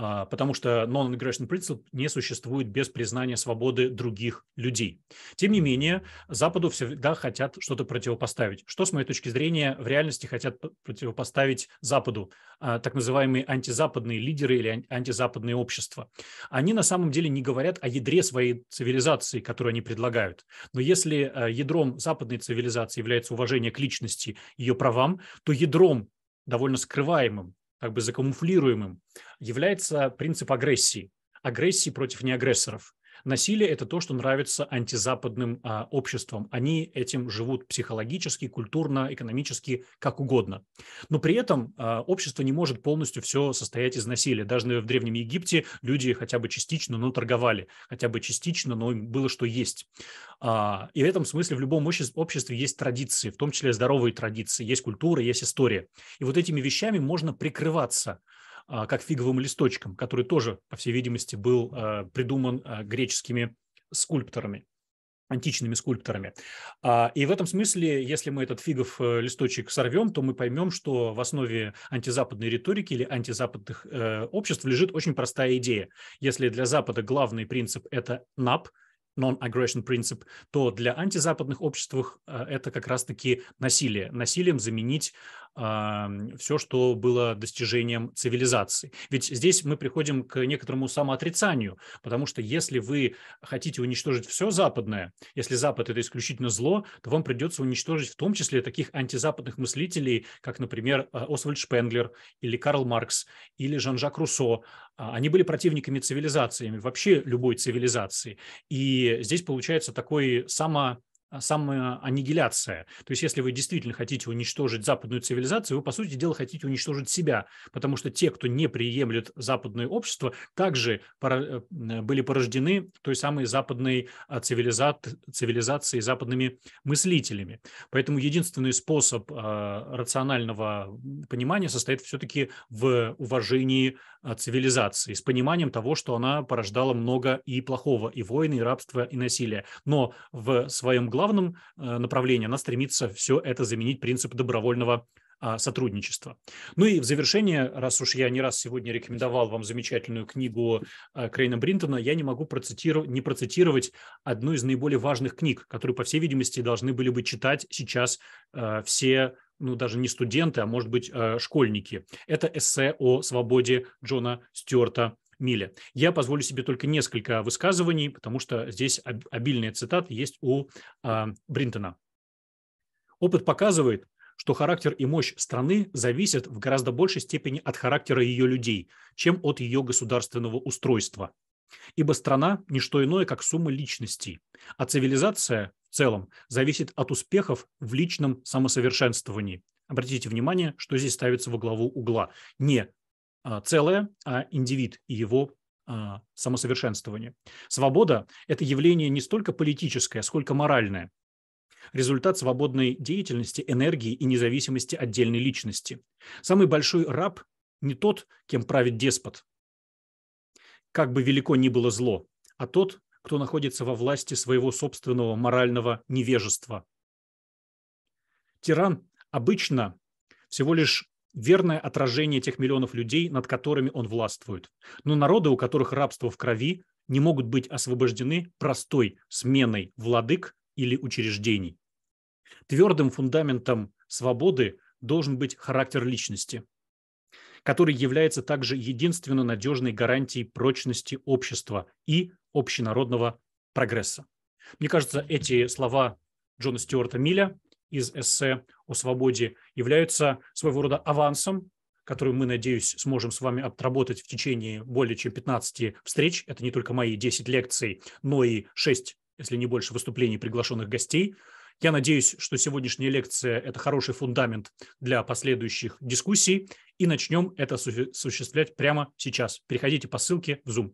S1: А, потому что non-aggression principle не существует без признания свободы других людей. Тем не менее, Западу всегда хотят что-то противопоставить. Что, с моей точки зрения, в реальности хотят противопоставить Западу? А, так называемые антизападные лидеры или антизападные общества. Они на самом деле не говорят о ядре своей цивилизации, которую они предлагают. Но если а, ядром западной цивилизации является уважение к личности, ее правам, то ядром довольно скрываемым как бы закамуфлируемым, является принцип агрессии. Агрессии против неагрессоров. Насилие – это то, что нравится антизападным а, обществам. Они этим живут психологически, культурно, экономически, как угодно. Но при этом а, общество не может полностью все состоять из насилия. Даже в Древнем Египте люди хотя бы частично, но торговали. Хотя бы частично, но им было что есть. А, и в этом смысле в любом обществе есть традиции, в том числе здоровые традиции, есть культура, есть история. И вот этими вещами можно прикрываться – а, как фиговым листочком, который тоже, по всей видимости, был а, придуман а, греческими скульпторами античными скульпторами. И в этом смысле, если мы этот фигов э, листочек сорвем, то мы поймем, что в основе антизападной риторики или антизападных э, обществ лежит очень простая идея. Если для Запада главный принцип – это НАП, non-aggression принцип, то для антизападных обществ э, это как раз-таки насилие. Насилием заменить все, что было достижением цивилизации. Ведь здесь мы приходим к некоторому самоотрицанию, потому что если вы хотите уничтожить все западное, если Запад – это исключительно зло, то вам придется уничтожить в том числе таких антизападных мыслителей, как, например, э, Освальд Шпенглер или Карл Маркс или Жан-Жак Руссо. А, они были противниками цивилизации, вообще любой цивилизации. И здесь получается такой само а, самая аннигиляция. То есть, если вы действительно хотите уничтожить западную цивилизацию, вы, по сути дела, хотите уничтожить себя, потому что те, кто не приемлет западное общество, также э, были порождены той самой западной а, цивилиза... цивилизацией, западными мыслителями. Поэтому единственный способ а, рационального понимания состоит все-таки в уважении цивилизации, с пониманием того, что она порождала много и плохого, и войны, и рабства, и насилия. Но в своем главном э, направлении она стремится все это заменить принцип добровольного а, сотрудничества. Ну и в завершение, раз уж я не раз сегодня рекомендовал вам замечательную книгу э, Крейна Бринтона, я не могу процитировать, не процитировать одну из наиболее важных книг, которую, по всей видимости, должны были бы читать сейчас э, все ну, даже не студенты, а, может быть, школьники. Это эссе о свободе Джона Стюарта Миле. Я позволю себе только несколько высказываний, потому что здесь обильные цитаты есть у а, Бринтона. Опыт показывает, что характер и мощь страны зависят в гораздо большей степени от характера ее людей, чем от ее государственного устройства. Ибо страна – не что иное, как сумма личностей, а цивилизация в целом зависит от успехов в личном самосовершенствовании. Обратите внимание, что здесь ставится во главу угла. Не а, целое, а индивид и его а, самосовершенствование. Свобода – это явление не столько политическое, сколько моральное. Результат свободной деятельности, энергии и независимости отдельной личности. Самый большой раб не тот, кем правит деспот, как бы велико ни было зло, а тот, кто находится во власти своего собственного морального невежества. Тиран обычно всего лишь верное отражение тех миллионов людей, над которыми он властвует. Но народы, у которых рабство в крови, не могут быть освобождены простой сменой владык или учреждений. Твердым фундаментом свободы должен быть характер личности, который является также единственно надежной гарантией прочности общества и общенародного прогресса. Мне кажется, эти слова Джона Стюарта Милля из эссе о свободе являются своего рода авансом, который мы, надеюсь, сможем с вами отработать в течение более чем 15 встреч. Это не только мои 10 лекций, но и 6, если не больше, выступлений приглашенных гостей. Я надеюсь, что сегодняшняя лекция – это хороший фундамент для последующих дискуссий, и начнем это осуществлять прямо сейчас. Переходите по ссылке в Zoom.